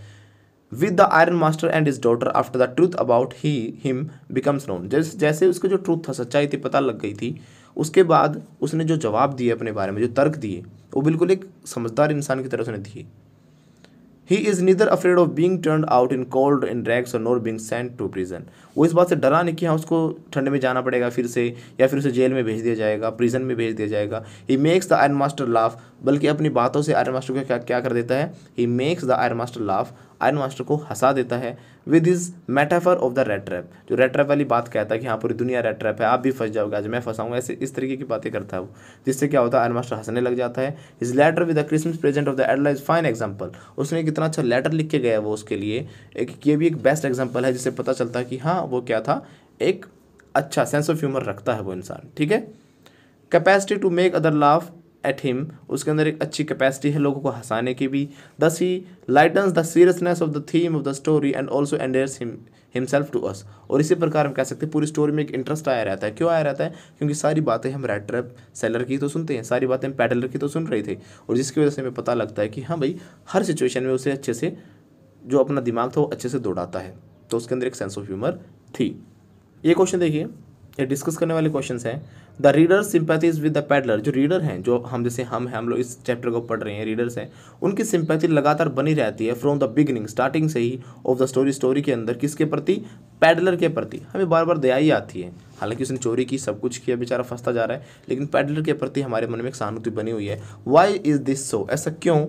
with the iron master and his daughter after the truth about he him becomes known जैसे जैसे उसको जो ट्रूथ था सच्चाई थी पता लग गई थी उसके बाद उसने जो जवाब दिए अपने बारे में जो तर्क दिए वो बिल्कुल एक समझदार इंसान की तरह उसने दिए he is neither afraid of being turn out in cold in rags और nor being sent to prison वो इस बात से डरा नहीं कि हाँ उसको ठंड में जाना पड़ेगा फिर से या फिर उसे जेल में भेज दिया जाएगा प्रिजन में भेज दिया जाएगा he makes the iron master laugh बल्कि अपनी बातों से आयरन मास्टर को क्या क्या कर देता है he makes the iron master laugh iron master को हंसा देता है with his metaphor of the red trap जो रेड ट्रैप वाली बात कहता है कि हाँ पूरी दुनिया रेड ट्रैप है आप भी फंस जाओगे आज मैं फंसाऊंगा ऐसे इस तरीके की बातें करता है वो जिससे क्या होता है आयरन मास्टर हंसने लग जाता है his letter with the Christmas present of the Edla is fine example उसने कितना अच्छा लेटर लिख के गया वो उसके लिए एक ये भी एक बेस्ट एग्जाम्पल है जिससे पता चलता है कि हाँ वो क्या था एक अच्छा सेंस ऑफ ह्यूमर रखता है वो इंसान ठीक है capacity to make other laugh at him उसके अंदर एक अच्छी कैपेसिटी है लोगों को हंसाने की भी दस he lightens the seriousness of the theme of the story and also endears him himself to us और इसी प्रकार हम कह सकते हैं पूरी स्टोरी में एक इंटरेस्ट आया रहता है क्यों आया रहता है क्योंकि सारी बातें हम रेड ट्रैप सेलर की तो सुनते हैं सारी बातें हम पैडलर की तो सुन रहे थे और जिसकी वजह से हमें पता लगता है कि हाँ भाई हर सिचुएशन में उसे अच्छे से जो अपना दिमाग था वो अच्छे से दौड़ाता है तो उसके अंदर एक सेंस ऑफ ह्यूमर थी ये क्वेश्चन देखिए ये डिस्कस करने वाले क्वेश्चन हैं the reader sympathizes with the peddler जो रीडर हैं जो हम जैसे हम हैं हम लोग इस चैप्टर को पढ़ रहे हैं रीडर्स हैं उनकी सिंपैथी लगातार बनी रहती है फ्रॉम द बिगिनिंग स्टार्टिंग से ही ऑफ द स्टोरी स्टोरी के अंदर किसके प्रति पैडलर के प्रति हमें बार बार दया ही आती है हालांकि उसने चोरी की सब कुछ किया बेचारा फंसता जा रहा है लेकिन पैडलर के प्रति हमारे मन में एक सहानुभूति बनी हुई है वाई इज़ दिस सो ऐसा क्यों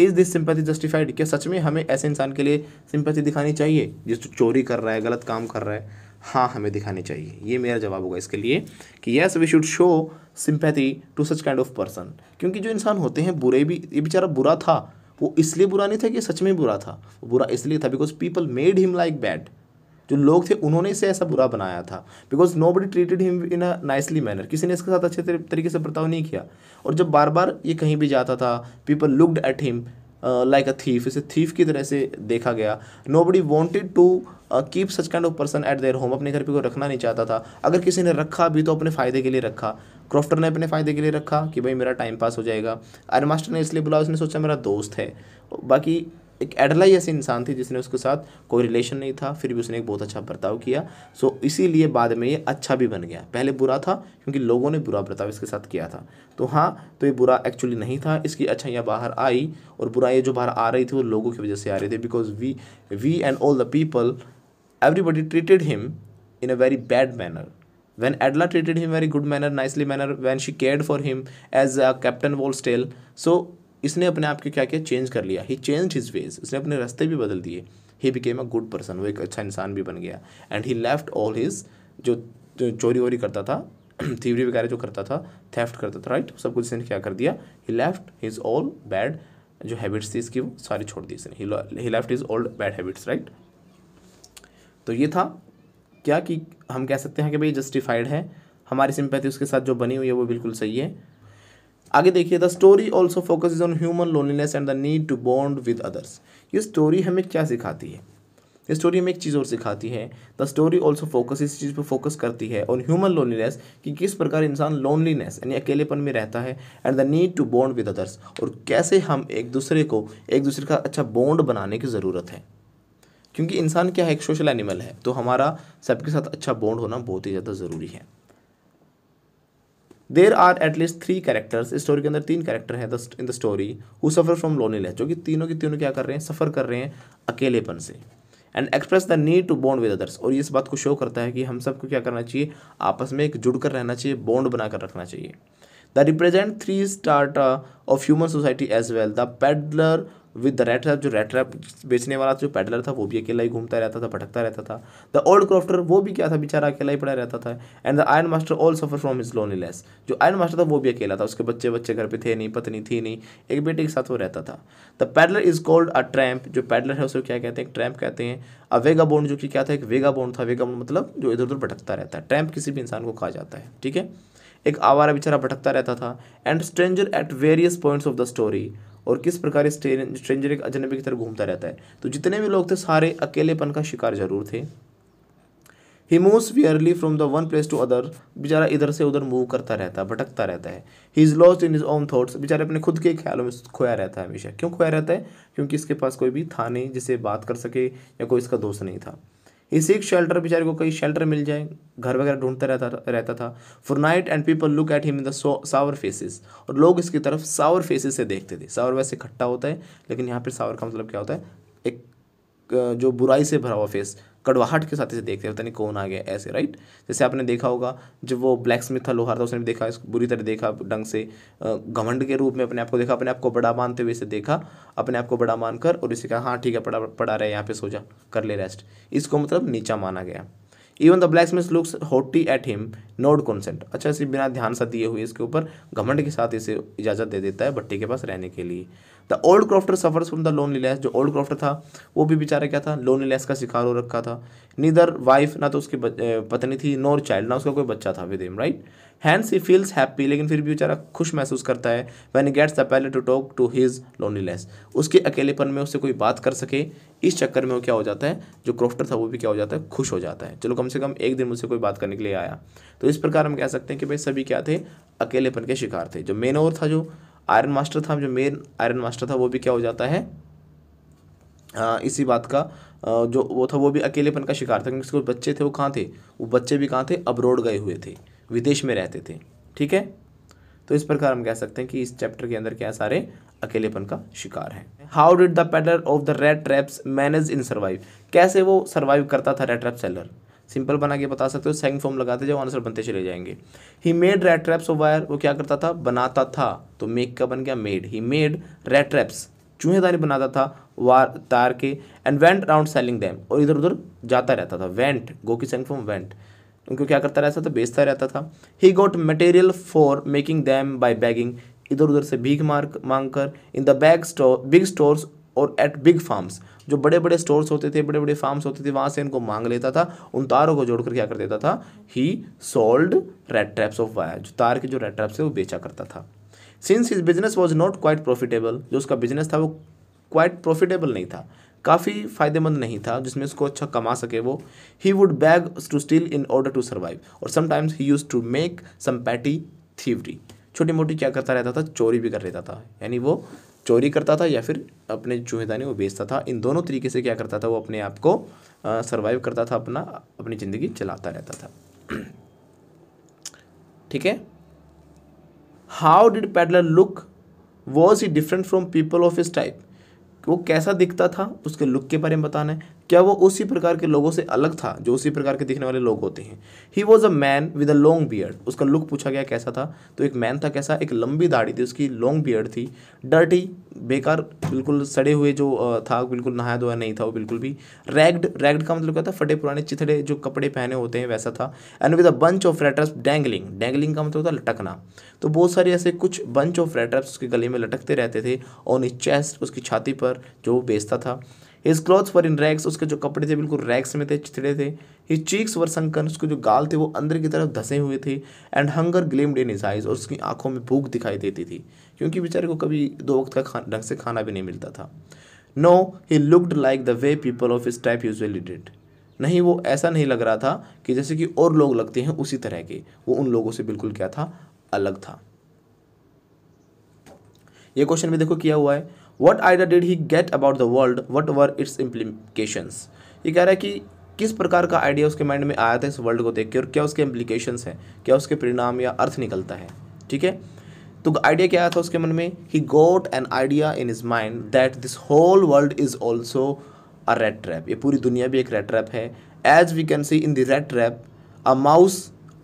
इज दिस सिंपैथी जस्टिफाइड क्या सच में हमें ऐसे इंसान के लिए सिंपथी दिखानी चाहिए जिस तो चोरी कर रहा है गलत काम कर रहा है हाँ हमें दिखानी चाहिए ये मेरा जवाब होगा इसके लिए कि yes we should show sympathy to such kind of person क्योंकि जो इंसान होते हैं बुरे भी ये बेचारा बुरा था वो इसलिए बुरा नहीं था कि सच में बुरा था वो बुरा इसलिए था because people made him like bad जो लोग थे उन्होंने इसे ऐसा बुरा बनाया था because nobody treated him in a nicely manner किसी ने इसके साथ अच्छे तरीके से बर्ताव नहीं किया और जब बार बार ये कहीं भी जाता था people looked at him like a thief इसे थीफ की तरह से देखा गया nobody wanted to keep such kind of person at their home अपने घर पर को रखना नहीं चाहता था अगर किसी ने रखा भी तो अपने फ़ायदे के लिए रखा क्रॉफ्टर ने अपने फ़ायदे के लिए रखा कि भाई मेरा टाइम पास हो जाएगा आयर मास्टर ने इसलिए बुलाया उसने सोचा मेरा दोस्त है बाकी एक एडलाई ऐसी इंसान थी जिसने उसके साथ कोई रिलेशन नहीं था फिर भी उसने एक बहुत अच्छा बर्ताव किया सो इसीलिए बाद में ये अच्छा भी बन गया पहले बुरा था क्योंकि लोगों ने बुरा बर्ताव इसके साथ किया था तो हाँ तो ये बुरा एक्चुअली नहीं था इसकी अच्छाइयाँ बाहर आई और बुराइयाँ जो बाहर आ रही थी वो लोगों की वजह से आ रही थी because we we and all the people everybody treated him in a very bad manner when Edla treated him very good manner nicely manner when she care for him as a captain von Stahle so इसने अपने आप को क्या किया change कर लिया ही change his veg इसने अपने रास्ते भी बदल दिए he became a good person वो एक अच्छा इंसान भी बन गया and he left all his जो चोरी वोरी करता था थीवरी वगैरह जो करता था थेफ्ट करता था राइट सब कुछ इसने क्या कर दिया he left his all bad जो हैबिट्स थी इसकी वो सारी छोड़ दी इसने he left his all bad habits right तो ये था क्या कि हम कह सकते हैं कि भाई जस्टिफाइड है हमारी सिंपैथी उसके साथ जो बनी हुई है वो बिल्कुल सही है आगे देखिए the story also focus on human loneliness and the need to bond with others ये स्टोरी हमें क्या सिखाती है ये स्टोरी हमें एक चीज़ और सिखाती है द स्टोरी ऑल्सो फोकस इस चीज़ पर फोकस करती है ऑन ह्यूमन लोनलीनेस कि किस प्रकार इंसान लोनलीनेस यानी अकेलेपन में रहता है and the need to bond with others और कैसे हम एक दूसरे को एक दूसरे का अच्छा बॉन्ड बनाने की ज़रूरत है क्योंकि इंसान क्या है एक सोशल एनिमल है तो हमारा सबके साथ अच्छा बॉन्ड होना बहुत ही ज़्यादा ज़रूरी है there are at least three characters story के अंदर तीन कैरेक्टर हैं in the story who suffer from less जो कि तीनों के तीनों क्या कर रहे हैं सफ़र कर रहे हैं अकेलेपन से and express the need to bond with others और ये इस बात को शो करता है कि हम सबको क्या करना चाहिए आपस में एक जुड़ कर रहना चाहिए बॉन्ड बनाकर रखना चाहिए the represent three strata of human society as well the peddler with the red trap जो रेड ट्रैप बेचने वाला जो पैडलर था वो भी अकेला ही घूमता रहता था भटकता रहता था द ओल्ड क्राफ्टर वो भी क्या था बेचारा अकेला ही पड़ा रहता था and the iron master all suffer from his less जो आयरन मास्टर था वो भी अकेला था उसके बच्चे बच्चे घर पे थे नहीं पत्नी थी नहीं एक बेटे के साथ वो रहता था the peddler is called a tramp जो पैडलर है उसको क्या कहते हैं ट्रैम्प कहते हैं अ वेगा बोन्ड जो कि क्या था एक वेगा बोन्ड था वेगा बोन्ड मतलब जो इधर उधर भटकता रहता है ट्रैम्प किसी भी इंसान को कहा जाता है ठीक है एक आवारा बेचारा भटकता रहता था and stranger at various points of the story और किस प्रकार स्ट्रेंजर एक अजनबी की तरह घूमता रहता है तो जितने भी लोग थे सारे अकेलेपन का शिकार जरूर थे he moves wearily from the one place to other बेचारा इधर से उधर मूव करता रहता है भटकता रहता है he is lost in his own thoughts बेचारे अपने खुद के ख्यालों में खोया रहता है हमेशा क्यों खोया रहता है क्योंकि इसके पास कोई भी था नहीं जिसे बात कर सके या कोई इसका दोस्त नहीं था इस एक शेल्टर बेचारे को कई शेल्टर मिल जाए घर वगैरह ढूंढता रहता रहता था for night and people look at him in the sour faces और लोग इसकी तरफ सावर फेसेस से देखते थे सावर वैसे खट्टा होता है लेकिन यहाँ पर सावर का मतलब क्या होता है एक जो बुराई से भरा हुआ फेस कड़वाहट के साथ इसे देखते हैं पता नहीं कौन आ गया ऐसे राइट जैसे आपने देखा होगा जब वो ब्लैक स्मिथ था लोहार था उसने भी देखा बुरी तरह देखा ढंग से घमंड के रूप में अपने आपको देखा अपने आपको बड़ा मानते हुए इसे देखा अपने आपको बड़ा मानकर और इसे कहा हाँ ठीक है पड़ा पड़ा रहे यहाँ पे सोचा कर ले रेस्ट इसको मतलब नीचा माना गया even the blacksmith looks haughtily at him nod consent अच्छा इसे बिना ध्यान सा दिए हुए इसके ऊपर घमंड के साथ इसे इजाज़त दे देता है भट्टी के पास रहने के लिए the old crofter suffers from the loneliness जो ओल्ड क्राफ्टर था वो भी बेचारा क्या था लोनलीनेस का शिकार हो रखा था नीदर वाइफ ना तो उसकी पत्नी थी नोर चाइल्ड ना उसका कोई बच्चा था with him right hands he feels happy लेकिन फिर भी बेचारा खुश महसूस करता है when gets the pal to talk to his loneliness उसके अकेलेपन में उससे कोई बात कर सके इस चक्कर में वो क्या हो जाता है जो क्रॉफ्टर था वो भी क्या हो जाता है खुश हो जाता है चलो कम से कम एक दिन मुझसे कोई बात करने के लिए आया तो इस प्रकार हम कह सकते हैं कि भाई सभी क्या थे अकेलेपन के शिकार थे जो मेनोर था जो आयरन मास्टर था जो मेन आयरन मास्टर था वो भी क्या हो जाता है आ, हाँ, इसी बात का आ, जो वो था वो भी अकेलेपन का शिकार था क्योंकि उसके बच्चे थे वो कहाँ थे वो बच्चे भी कहाँ थे अब्रोड गए हुए थे विदेश में रहते थे ठीक है तो इस प्रकार हम कह सकते हैं कि इस चैप्टर के अंदर क्या सारे अकेलेपन का शिकार है how did the peddler of the rat traps manage in survive कैसे वो सर्वाइव करता था रेड ट्रैप सेलर सिंपल बना के बता सकते हो सेकंड फॉर्म लगाते जाओ आंसर बनते चले जाएंगे he made rat traps of wire वो क्या करता था बनाता था तो मेक का बन गया made he made rat traps चूहेदारी बनाता था वार तार के and went around selling them और इधर उधर जाता रहता था वेंट गो की सेकंड फॉर्म वेंट उनको क्या करता रहता था बेचता रहता था he got material for making them by begging इधर उधर से भीख मार मांग कर in the bag store big stores और एट बिग फार्म्स जो बड़े बड़े स्टोर्स होते थे बड़े बड़े फार्म्स होते थे वहाँ से इनको मांग लेता था उन तारों को जोड़कर क्या कर देता था he sold rat traps of wire जो तार के जो रेड ट्रैप्स थे वो बेचा करता था since his business was not quite profitable जो उसका बिजनेस था वो क्वाइट प्रॉफिटेबल नहीं था काफ़ी फायदेमंद नहीं था जिसमें उसको अच्छा कमा सके वो he would beg to steal in order to survive और sometimes he used to make some petty thievery छोटी मोटी क्या करता रहता था चोरी भी कर लेता था यानी वो चोरी करता था या फिर अपने चूहेदानी वो बेचता था इन दोनों तरीके से क्या करता था वो अपने आप को सर्वाइव करता था अपना अपनी ज़िंदगी चलाता रहता था ठीक है how did peddler look was he different from people of this type वो कैसा दिखता था उसके लुक के बारे में बताना है क्या वो उसी प्रकार के लोगों से अलग था जो उसी प्रकार के दिखने वाले लोग होते हैं he was a man with a long beard उसका लुक पूछा गया कैसा था तो एक मैन था कैसा एक लंबी दाढ़ी थी उसकी लॉन्ग बियर्ड थी डर्टी बेकार बिल्कुल सड़े हुए जो था बिल्कुल नहाया धोया नहीं था वो बिल्कुल भी रैग्ड रैग्ड का मतलब क्या था फटे पुराने चिथड़े जो कपड़े पहने होते हैं वैसा था and with a bunch of tatters dangling dangling का मतलब था लटकना तो बहुत सारे ऐसे कुछ बंच ऑफ रेटर्स उसके गले में लटकते रहते थे और उन्हें चेस्ट उसकी छाती पर जो बेचता था his clothes were in rags उसके जो कपड़े थे बिल्कुल रैक्स में थे छिड़े थे हिज चीक्स वर संकन उसके जो गाल थे वो अंदर की तरफ धसे हुए थे and hunger gleamed in his eyes और उसकी आंखों में भूख दिखाई देती थी क्योंकि बेचारे को कभी दो वक्त का ढंग से खाना भी नहीं मिलता था no he looked like the way people of this type usually did नहीं वो ऐसा नहीं लग रहा था कि जैसे कि और लोग लगते हैं उसी तरह के वो उन लोगों से बिल्कुल क्या था अलग था ये क्वेश्चन भी देखो किया हुआ है what idea did he get about the world what were its implications ये कह रहा है कि किस प्रकार का आइडिया उसके माइंड में आया था इस वर्ल्ड को देख के और क्या उसके इम्प्लीकेशंस हैं क्या उसके परिणाम या अर्थ निकलता है ठीक है तो आइडिया क्या आया था उसके मन में he got an idea in his mind that this whole world is also a rat trap ये पूरी दुनिया भी एक रेड ट्रैप है as we can see in the red trap a mouse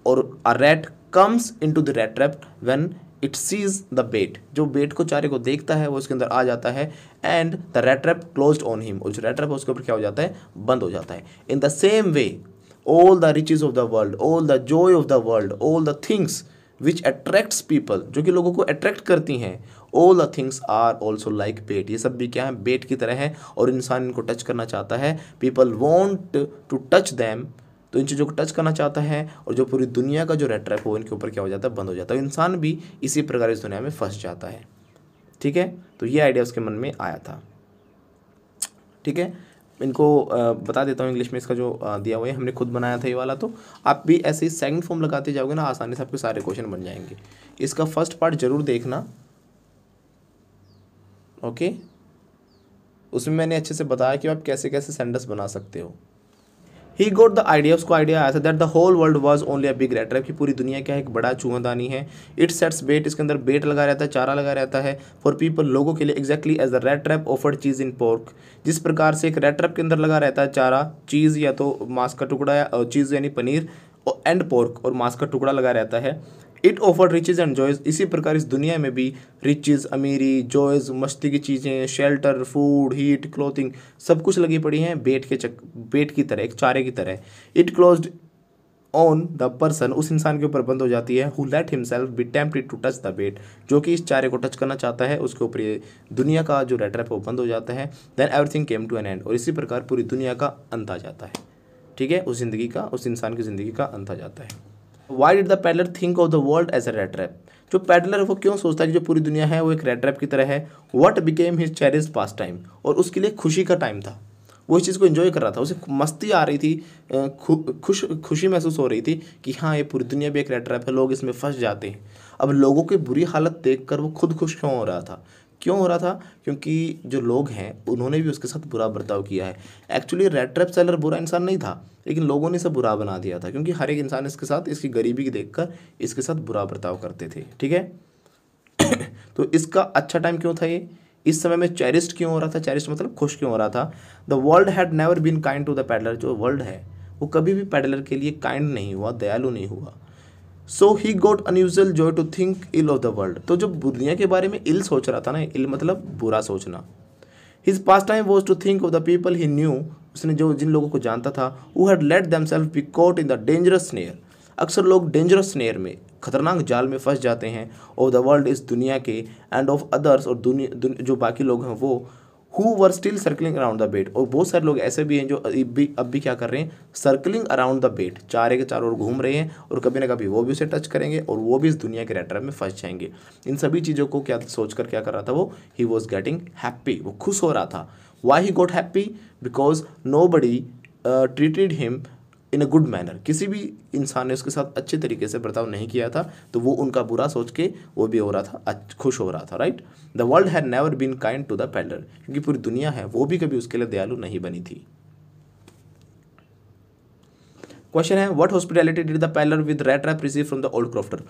और a rat comes in to the red trap when it sees the bait जो bait को चारे को देखता है वो उसके अंदर आ जाता है and the rattrap close on him उस रेट्रैप उसके ऊपर क्या हो जाता है बंद हो जाता है in the same way all the riches of the world all the joy of the world all the things which attracts people जो कि लोगों को अट्रैक्ट करती हैं all the things are also like bait ये सब भी क्या है बेट की तरह है और इंसान इनको टच करना चाहता है people want to touch them तो इन चीज़ों को टच करना चाहता है और जो पूरी दुनिया का जो रेड ट्रैप हो इनके ऊपर क्या हो जाता है बंद हो जाता है इंसान भी इसी प्रकार इस दुनिया में फंस जाता है ठीक है तो ये आइडिया उसके मन में आया था ठीक है इनको बता देता हूँ इंग्लिश में इसका जो दिया हुआ है हमने खुद बनाया था ये वाला तो आप भी ऐसे ही सेकंड फॉर्म लगाते जाओगे ना आसानी से आपके सारे क्वेश्चन बन जाएंगे इसका फर्स्ट पार्ट जरूर देखना ओके उसमें मैंने अच्छे से बताया कि आप कैसे कैसे सेंडस बना सकते हो ही गोट द आइडिया उसको आइडिया आया था that the whole world was only a big rattrap कि पूरी दुनिया क्या है एक बड़ा चूहादानी है इट सेट्स बेट इसके अंदर बेट लगा रहता है चारा लगा रहता है फॉर पीपल लोगों के लिए exactly as the red trap offered cheese in pork जिस प्रकार से एक रेड ट्रैप के अंदर लगा रहता है चारा चीज़ या तो मांस का टुकड़ा या चीज़ यानी पनीर एंड पोर्क और मांस का टुकड़ा लगा रहता है it offer riches and joys इसी प्रकार इस दुनिया में भी रिचेज अमीरी जॉयज़ मस्ती की चीज़ें शेल्टर फूड हीट क्लोथिंग सब कुछ लगी पड़ी हैं बेट के चक बेट की तरह एक चारे की तरह it close on the person उस इंसान के ऊपर बंद हो जाती है who let himself be tempt to touch the bait जो कि इस चारे को टच करना चाहता है उसके ऊपर ये दुनिया का जो रेटर है वो बंद हो जाता है then everything came to an end और इसी प्रकार पूरी दुनिया का अंत आ जाता है ठीक है उस ज़िंदगी का उस इंसान की ज़िंदगी का अंत आ जाता है why did the peddler think of the world as a rat trap जो पैडलर है वो क्यों सोचता है कि जो पूरी दुनिया है वो एक रेड ट्रैप की तरह है what became his cherish pastime और उसके लिए खुशी का टाइम था वो इस चीज़ को इन्जॉय कर रहा था उसे मस्ती आ रही थी खुश खुशी महसूस हो रही थी कि हाँ ये पूरी दुनिया भी एक रेड ट्रैप है लोग इसमें फंस जाते हैं अब लोगों की बुरी हालत देख कर वो खुद खुश क्यों हो रहा था क्यों हो रहा था क्योंकि जो लोग हैं उन्होंने भी उसके साथ बुरा बर्ताव किया है एक्चुअली रेड ट्रैप सेलर बुरा इंसान नहीं था लेकिन लोगों ने इसे बुरा बना दिया था क्योंकि हर एक इंसान इसके साथ इसकी गरीबी देख कर इसके साथ बुरा बर्ताव करते थे ठीक है तो इसका अच्छा टाइम क्यों था ये इस समय में चेरिस्ट क्यों हो रहा था चेरिस्ट मतलब खुश क्यों हो रहा था the world had never been kind to the peddler जो वर्ल्ड है वो कभी भी पैडलर के लिए काइंड नहीं हुआ दयालु नहीं हुआ so he got unusual joy to think ill of the world तो जो दुनिया के बारे में इल सोच रहा था ना इल मतलब बुरा सोचना his pastime was to think of the people he knew उसने जो जिन लोगों को जानता था वो had let them self be caught in the dangerous snare अक्सर लोग डेंजरस स्नेयर में खतरनाक जाल में फंस जाते हैं ऑफ द वर्ल्ड इस दुनिया के एंड ऑफ अदर्स और दुनिया दुन, जो बाकी लोग हैं वो who were still circling around the bait और बहुत सारे लोग ऐसे भी हैं जो अब भी अब भी क्या कर रहे हैं सर्कलिंग अराउंड द बेट चारे के चारों ओर घूम रहे हैं और कभी ना कभी वो भी उसे टच करेंगे और वो भी इस दुनिया के रेटर में फंस जाएंगे इन सभी चीज़ों को क्या सोच कर क्या कर रहा था वो ही वॉज गेटिंग हैप्पी वो खुश हो रहा था why he got happy because nobody treated him in a good manner किसी भी इंसान ने उसके साथ अच्छे तरीके से बर्ताव नहीं किया था तो वो उनका बुरा सोच के वो भी हो रहा था खुश हो रहा था right the world had never been kind to the peddler क्योंकि पूरी दुनिया है वो भी कभी उसके लिए दयालु नहीं बनी थी क्वेश्चन है what hospitality did the peddler with rat trap receive from the old crofter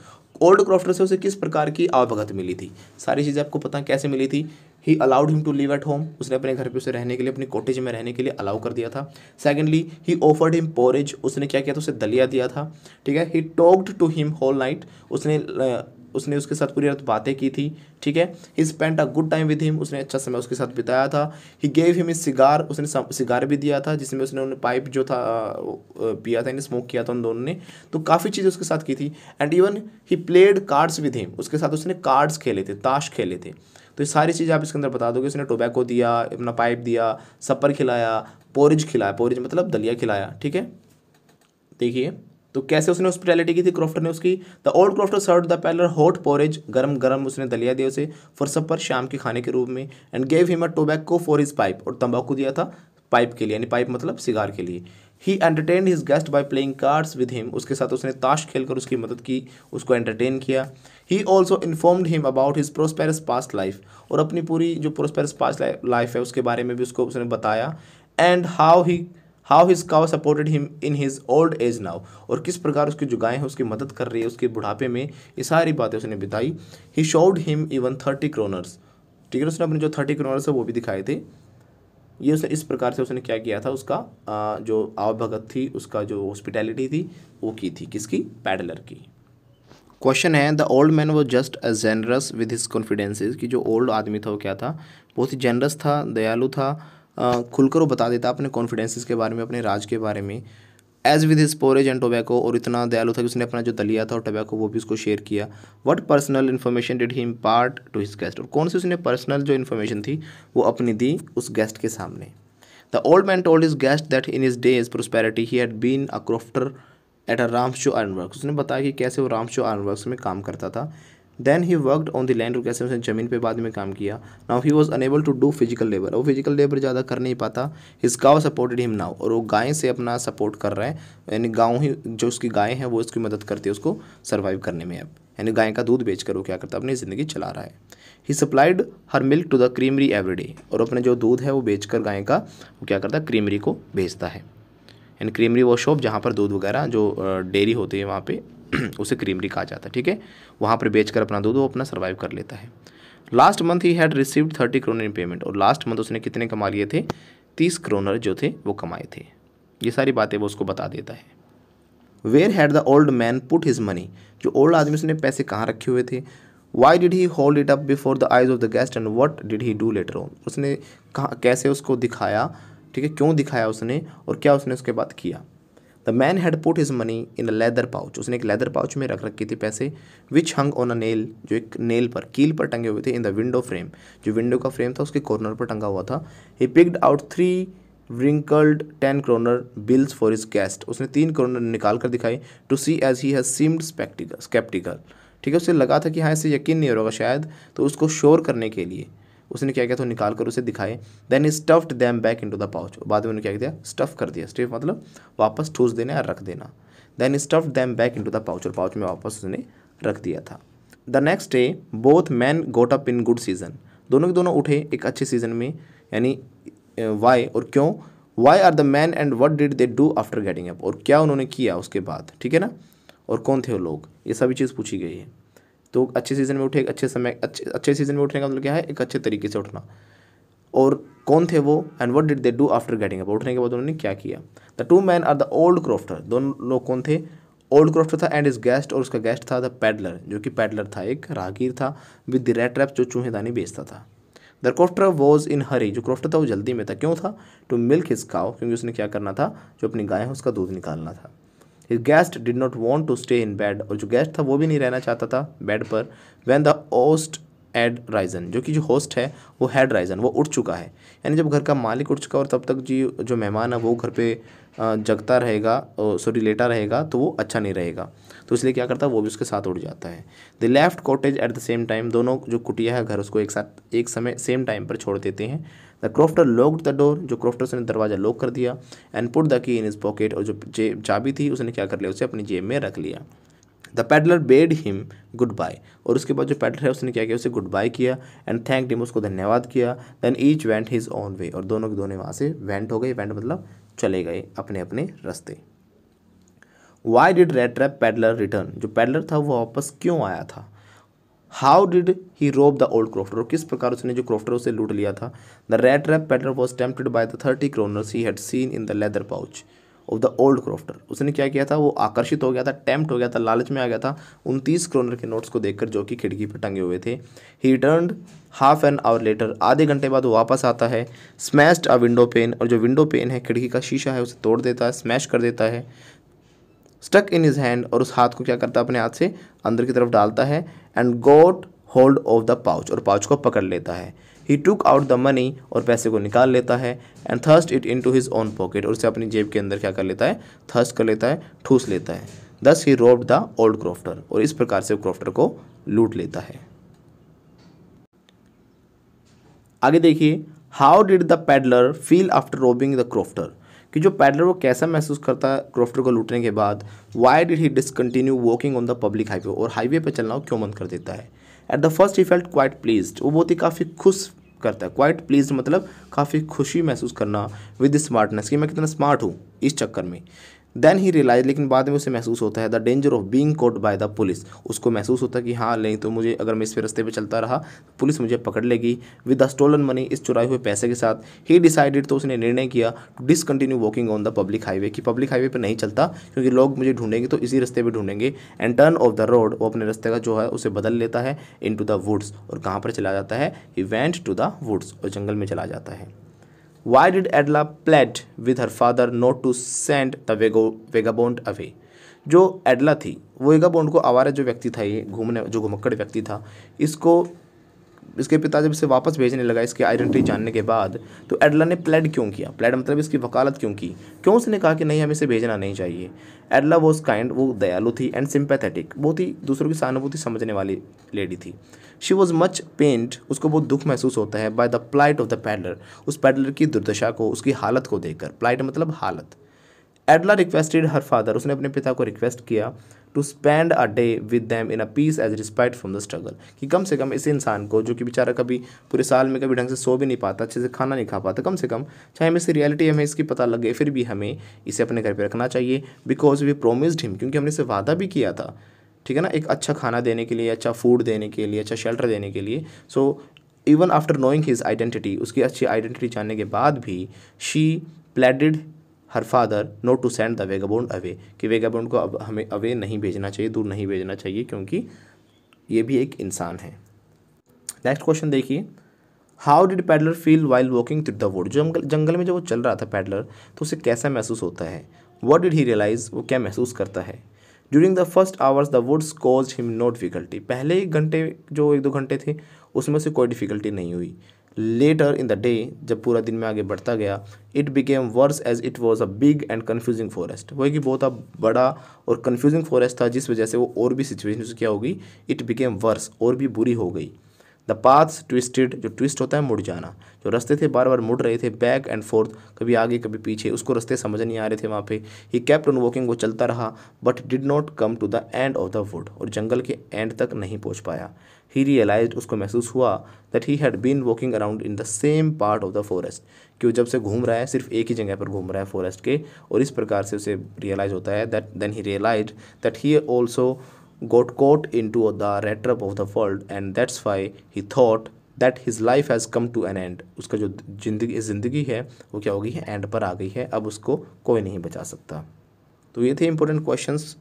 old crofter से उसे किस प्रकार की आवभगत मिली थी सारी चीज़ें आपको पता कैसे मिली थी he allowed him to live at home उसने अपने घर पे उसे रहने के लिए अपनी कोटेज में रहने के लिए अलाउ कर दिया था secondly he offered him porridge उसने क्या किया था उसे दलिया दिया था ठीक है he talked to him whole night उसने उसने उसके साथ पूरी रात बातें की थी ठीक है he spent a good time with him उसने अच्छा समय उसके साथ बिताया था he gave him his cigar उसने सिगार भी दिया था जिसमें उसने उन्हें पाइप जो था पिया था इन्हें स्मोक किया था उन दोनों ने तो काफ़ी चीज़ उसके साथ की थी and even he played cards with him उसके साथ उसने कार्ड्स खेले थे ताश खेले थे तो ये सारी चीज़ें आप इसके अंदर बता दोगे उसने टोबैको दिया अपना पाइप दिया सपर खिलाया पोरिज खिलाया पोरिज मतलब दलिया खिलाया ठीक है देखिए तो कैसे उसने हॉस्पिटैलिटी की थी क्रॉफ्टर ने उसकी the old crofter serve the peddler hot porridge गर्म गर्म उसने दलिया दिया उसे फॉर सपर शाम के खाने के रूप में and gave him a tobacco for his pipe और तंबाकू दिया था पाइप के लिए यानी पाइप मतलब सिगार के लिए he entertain his guest by playing cards with him उसके साथ उसने ताश खेलकर उसकी मदद की उसको एंटरटेन किया he also informed him about his prosperous past life और अपनी पूरी जो प्रोस्पेरस पास्ट लाइफ है उसके बारे में भी उसको उसने बताया and how he how his cow supported him in his old age now और किस प्रकार उसकी जो गायें हैं उसकी मदद कर रही है उसके बुढ़ापे में ये सारी बातें उसने बिताई he showed him even thirty kroners ठीक है उसने अपने जो थर्टी क्रोनर्स है वो भी दिखाए थे ये उसने इस प्रकार से उसने क्या किया था उसका आ, जो आवभगत थी उसका जो हॉस्पिटैलिटी थी वो की थी किसकी पैडलर की क्वेश्चन है द ओल्ड मैन वो just a generous with his confidences कि जो ओल्ड आदमी था वो क्या था बहुत ही जेनरस था दयालु था खुलकर वो बता देता अपने कॉन्फिडेंसेस के बारे में अपने राज के बारे में as with his porridge and tobacco और इतना दयालु था कि उसने अपना जो दलिया था और टोबैको वो भी उसको शेयर किया what personal information did he impart to his guest और कौन सी उसने पर्सनल जो इन्फॉर्मेशन थी वो अपनी दी उस गेस्ट के सामने the old man told his guest that in his days prosperity he had been a crofter at a Ramsjo iron work उसने बताया कि कैसे वो रामशो आयरन वर्क में काम करता था then he worked on the land कैसे उसने ज़मीन पे बाद में काम किया now he was unable to do physical labour वो फिजिकल लेबर ज़्यादा कर नहीं पाता हिज गाँव सपोर्टेड हिम नाउ और वो गाय से अपना सपोर्ट कर रहे हैं यानी गाँव ही जो उसकी गाय है वो उसकी मदद करती है उसको सर्वाइव करने में अब यानी गाय का दूध बेच कर वो क्या करता है अपनी ज़िंदगी चला रहा है he supplied her milk to the creamery everyday और अपने जो दूध है वो बेचकर गाय का वो क्या करता है क्रीमरी को बेचता है यानी क्रीमरी वो शॉप जहाँ पर दूध वगैरह जो डेयरी होती है वहाँ पर उसे क्रीमरी कहा जाता है ठीक है वहाँ पर बेच कर अपना दूध वो अपना सर्वाइव कर लेता है last month he had received thirty kronor in payment और लास्ट मंथ उसने कितने कमा लिए थे तीस क्रोनर जो थे वो कमाए थे ये सारी बातें वो उसको बता देता है where had the old man put his money जो ओल्ड आदमी उसने पैसे कहाँ रखे हुए थे why did he hold it up before the eyes of the guest and what did he do later on उसने कहा कैसे उसको दिखाया ठीक है क्यों दिखाया उसने और क्या उसने उसके बाद किया the man had put his money in a leather pouch उसने एक लेदर पाउच में रख रखी थी पैसे विच हंग ऑन अ नेल जो एक नेल पर कील पर टंगे हुए थे इन द विंडो फ्रेम जो विंडो का फ्रेम था उसके कॉर्नर पर टंगा हुआ था he picked out three wrinkled ten kronor bills for his guest उसने तीन क्रोनर निकाल कर दिखाई to see as he has seemed sceptical sceptical ठीक है उसे लगा था कि हाँ इसे यकीन नहीं हो रहा शायद तो उसको श्योर करने के लिए उसने क्या किया तो निकाल कर उसे दिखाए then stuffed them back in to the pouch बाद में उन्होंने क्या किया स्टफ़ कर दिया स्टफ मतलब वापस ठूस देना या रख देना then stuffed them back in to the pouch और पाउच में वापस उसने रख दिया था the next day both man got up in good season दोनों के दोनों उठे एक अच्छे सीजन में यानी वाई और क्यों why are the man and what did they do after getting up और क्या उन्होंने किया उसके बाद ठीक है ना और कौन थे वो लोग ये सभी चीज़ पूछी गई है तो अच्छे सीज़न में उठे एक अच्छे समय अच्छे अच्छे सीज़न में उठने का मतलब क्या है एक अच्छे तरीके से उठना और कौन थे वो and what did they do after getting up उठने के बाद उन्होंने क्या किया the two man are the old crofter दोनों लोग कौन थे ओल्ड क्रॉफ्टर था एंड इज गेस्ट और उसका गेस्ट था द पैडलर जो कि पैडलर था एक राहगीर था विद द रेड ट्रैप जो चूहेदानी बेचता था the crofter was in hurry जो क्रॉफ्टर था वो जल्दी में था क्यों था टू मिल्क हिज काव क्योंकि उसने क्या करना था जो अपनी गाय है उसका दूध निकालना था his guest did not want to stay in bed और जो गेस्ट था वो भी नहीं रहना चाहता था बेड पर when the host had risen जो कि जो होस्ट है वो हैड राइजन वो उठ चुका है यानी जब घर का मालिक उठ चुका और तब तक जी जो मेहमान है वो घर पे जगता रहेगा सॉरी लेटा रहेगा तो वो अच्छा नहीं रहेगा तो इसलिए क्या करता है वो भी उसके साथ उठ जाता है the left cottage at the same time दोनों जो कुटिया है घर उसको एक साथ एक समय सेम टाइम पर छोड़ देते हैं the crofter locked the door जो क्रॉफ्टर उसने दरवाज़ा लॉक कर दिया and put the key in is pocket और जो जेब चाबी थी उसने क्या कर लिया उसे अपनी जेब में रख लिया the peddler bade him good bye और उसके बाद जो पैडलर है उसने क्या किया उसे गुड बाय किया एंड थैंक डिम उसको धन्यवाद किया then each went his on way और दोनों के दोनों वहाँ से वेंट हो गए वेंट मतलब चले गए अपने अपने रास्ते why did rattrap peddler return जो पैडलर था वो वापस क्यों आया था हाउ डिड ही रोब द ओल्ड क्रॉफ्टर और किस प्रकार उसने जो क्रॉफ्टर उसे लूट लिया था the rattrap peddler was tempted by the thirty kronors he had seen in the leather pouch of the old crofter उसने क्या किया था वो आकर्षित हो गया था टेम्प्ट हो गया था लालच में आ गया था उनतीस क्रोनर के नोट्स को देखकर जो कि खिड़की पर टंगे हुए थे he turn half an hour later आधे घंटे बाद वो वापस आता है स्मैश्ड अ विंडो पेन और जो विंडो पेन है खिड़की का शीशा है उसे तोड़ देता है स्मैश कर देता है स्टक इन हिज हैंड और उस हाथ को क्या करता है अपने हाथ से अंदर की तरफ डालता है and got hold of the pouch और पाउच को पकड़ लेता है he took out the money और पैसे को निकाल लेता है and thrust it into his own pocket और उसे अपनी जेब के अंदर क्या कर लेता है थर्स्ट कर लेता है ठूस लेता है thus he robbed the old crofter और इस प्रकार से क्रॉफ्टर को लूट लेता है आगे देखिए how did the peddler feel after robbing the crofter कि जो पैडलर वो कैसा महसूस करता है क्रॉफ्टर को लूटने के बाद why did he discontinue walking on the public highway और हाईवे पर चलना क्यों मंद कर देता है at the first he felt quite pleased वो बहुत ही काफ़ी खुश करता है क्वाइट प्लीज मतलब काफ़ी खुशी महसूस करना विद स्मार्टनेस कि मैं कितना स्मार्ट हूँ इस चक्कर में देन ही रियलाइज लेकिन बाद में उसे महसूस होता है the danger of being caught by the police उसको महसूस होता है कि हाँ नहीं तो मुझे अगर मैं इस रस्ते पर चलता रहा पुलिस मुझे पकड़ लेगी विद द स्टोलन मनी इस चुराए हुए पैसे के साथ ही डिसाइडेड तो उसने निर्णय किया to discontinue walking on the public highway कि पब्लिक हाईवे पर नहीं चलता क्योंकि लोग मुझे ढूंढेंगे तो इसी रास्ते पर ढूंढेंगे and turn off the road वो अपने रस्ते का जो है उसे बदल लेता है इन टू द वुड्स और कहाँ पर चला जाता है he went to the woods और जंगल में चला जाता है Why did Adela plead with her father not to send the vagabond away? जो एडला थी वो एगा वेगाबोंड को आवारा जो व्यक्ति था ये घूमने जो घुमक्कड़ व्यक्ति था इसको इसके पिता जब इसे वापस भेजने लगा इसकी आइडेंटिटी जानने के बाद तो एडला ने प्लेड क्यों किया प्लेड मतलब इसकी वकालत क्यों की क्यों उसने कहा कि नहीं हमें इसे भेजना नहीं चाहिए एडला वॉज काइंड वो दयालु थी एंड सिंपैथेटिक बहुत ही दूसरों की सहानुभूति समझने वाली लेडी थी शी वॉज मच पेंट उसको बहुत दुख महसूस होता है by the plight of the peddler उस पैडलर की दुर्दशा को उसकी हालत को देखकर प्लाइट मतलब हालत एडला रिक्वेस्टेड हर फादर उसने अपने पिता को रिक्वेस्ट किया to spend a day with them in a peace as respect from the struggle कि कम से कम इस इंसान को जो कि बेचारा कभी पूरे साल में कभी ढंग से सो भी नहीं पाता अच्छे से खाना नहीं खा पाता कम से कम चाहे हमें इसकी रियलिटी हमें इसकी पता लगे फिर भी हमें इसे अपने घर पर रखना चाहिए बिकॉज वी प्रोमिस्ड हिम क्योंकि हमने इसे वादा भी किया था ठीक है ना एक अच्छा खाना देने के लिए अच्छा फूड देने के लिए अच्छा शेल्टर देने के लिए so even after knowing his identity उसकी अच्छी आइडेंटिटी जानने के बाद भी she pleaded her father not to send the vagabond away कि वेगाबोंड को अब हमें अवे नहीं भेजना चाहिए दूर नहीं भेजना चाहिए क्योंकि ये भी एक इंसान है नेक्स्ट क्वेश्चन देखिए how did peddler feel while walking through the wood जंगल जंगल में जब वो चल रहा था पैडलर तो उसे कैसा महसूस होता है वट डिड ही रियलाइज वो क्या महसूस करता है during the first hours the woods caused him no difficulty पहले घंटे जो एक दो घंटे थे उसमें से कोई डिफिकल्टी नहीं हुई लेटर इन द डे जब पूरा दिन में आगे बढ़ता गया it became worse as it was a big and confusing forest वो कि बहुत बड़ा और कन्फ्यूजिंग फॉरेस्ट था जिस वजह से वो और भी सिचुएशन से क्या होगी इट बिकेम वर्स और भी बुरी हो गई द पाथ्स ट्विस्टेड जो ट्विस्ट होता है मुड़ जाना जो रास्ते थे बार बार मुड़ रहे थे बैक एंड फोर्थ कभी आगे कभी पीछे उसको रस्ते समझ नहीं आ रहे थे वहाँ पे ही कैप्ट ऑन वॉकिंग वो चलता रहा but did not come to the end of the wood और जंगल के एंड तक नहीं पहुँच पाया ही रियलाइज उसको महसूस हुआ that he had been walking around in the same part of the forest कि वो जब से घूम रहा है सिर्फ एक ही जगह पर घूम रहा है फॉरेस्ट के और इस प्रकार से उसे रियलाइज़ होता है that then he realize that he also got caught in to the trap of the world and that's why he thought that his life has come to an end उसका जो जिंदगी ज़िंदगी है वो क्या हो गई है एंड पर आ गई है अब उसको कोई नहीं बचा सकता तो ये थे इंपॉर्टेंट क्वेश्चंस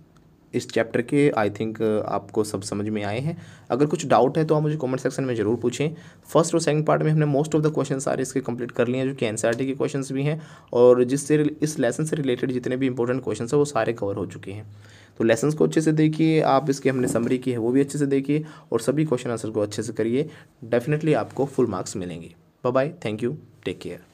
इस चैप्टर के आई थिंक आपको सब समझ में आए हैं अगर कुछ डाउट है तो आप मुझे कमेंट सेक्शन में ज़रूर पूछें फर्स्ट और सेकंड पार्ट में हमने मोस्ट ऑफ द क्वेश्चन सारे इसके कंप्लीट कर लिए हैं जो कि एन के क्वेश्चन भी हैं और जिससे इस लेसन से रिलेटेड जितने भी इंपॉर्टेंट क्वेश्चन हैं वो सारे कवर हो चुके हैं तो लेसन्स को अच्छे से देखिए आप इसके हमने समरी की है वो भी अच्छे से देखिए और सभी क्वेश्चन आंसर को अच्छे से करिए डेफिनेटली आपको फुल मार्क्स मिलेंगे bye bye thank you take care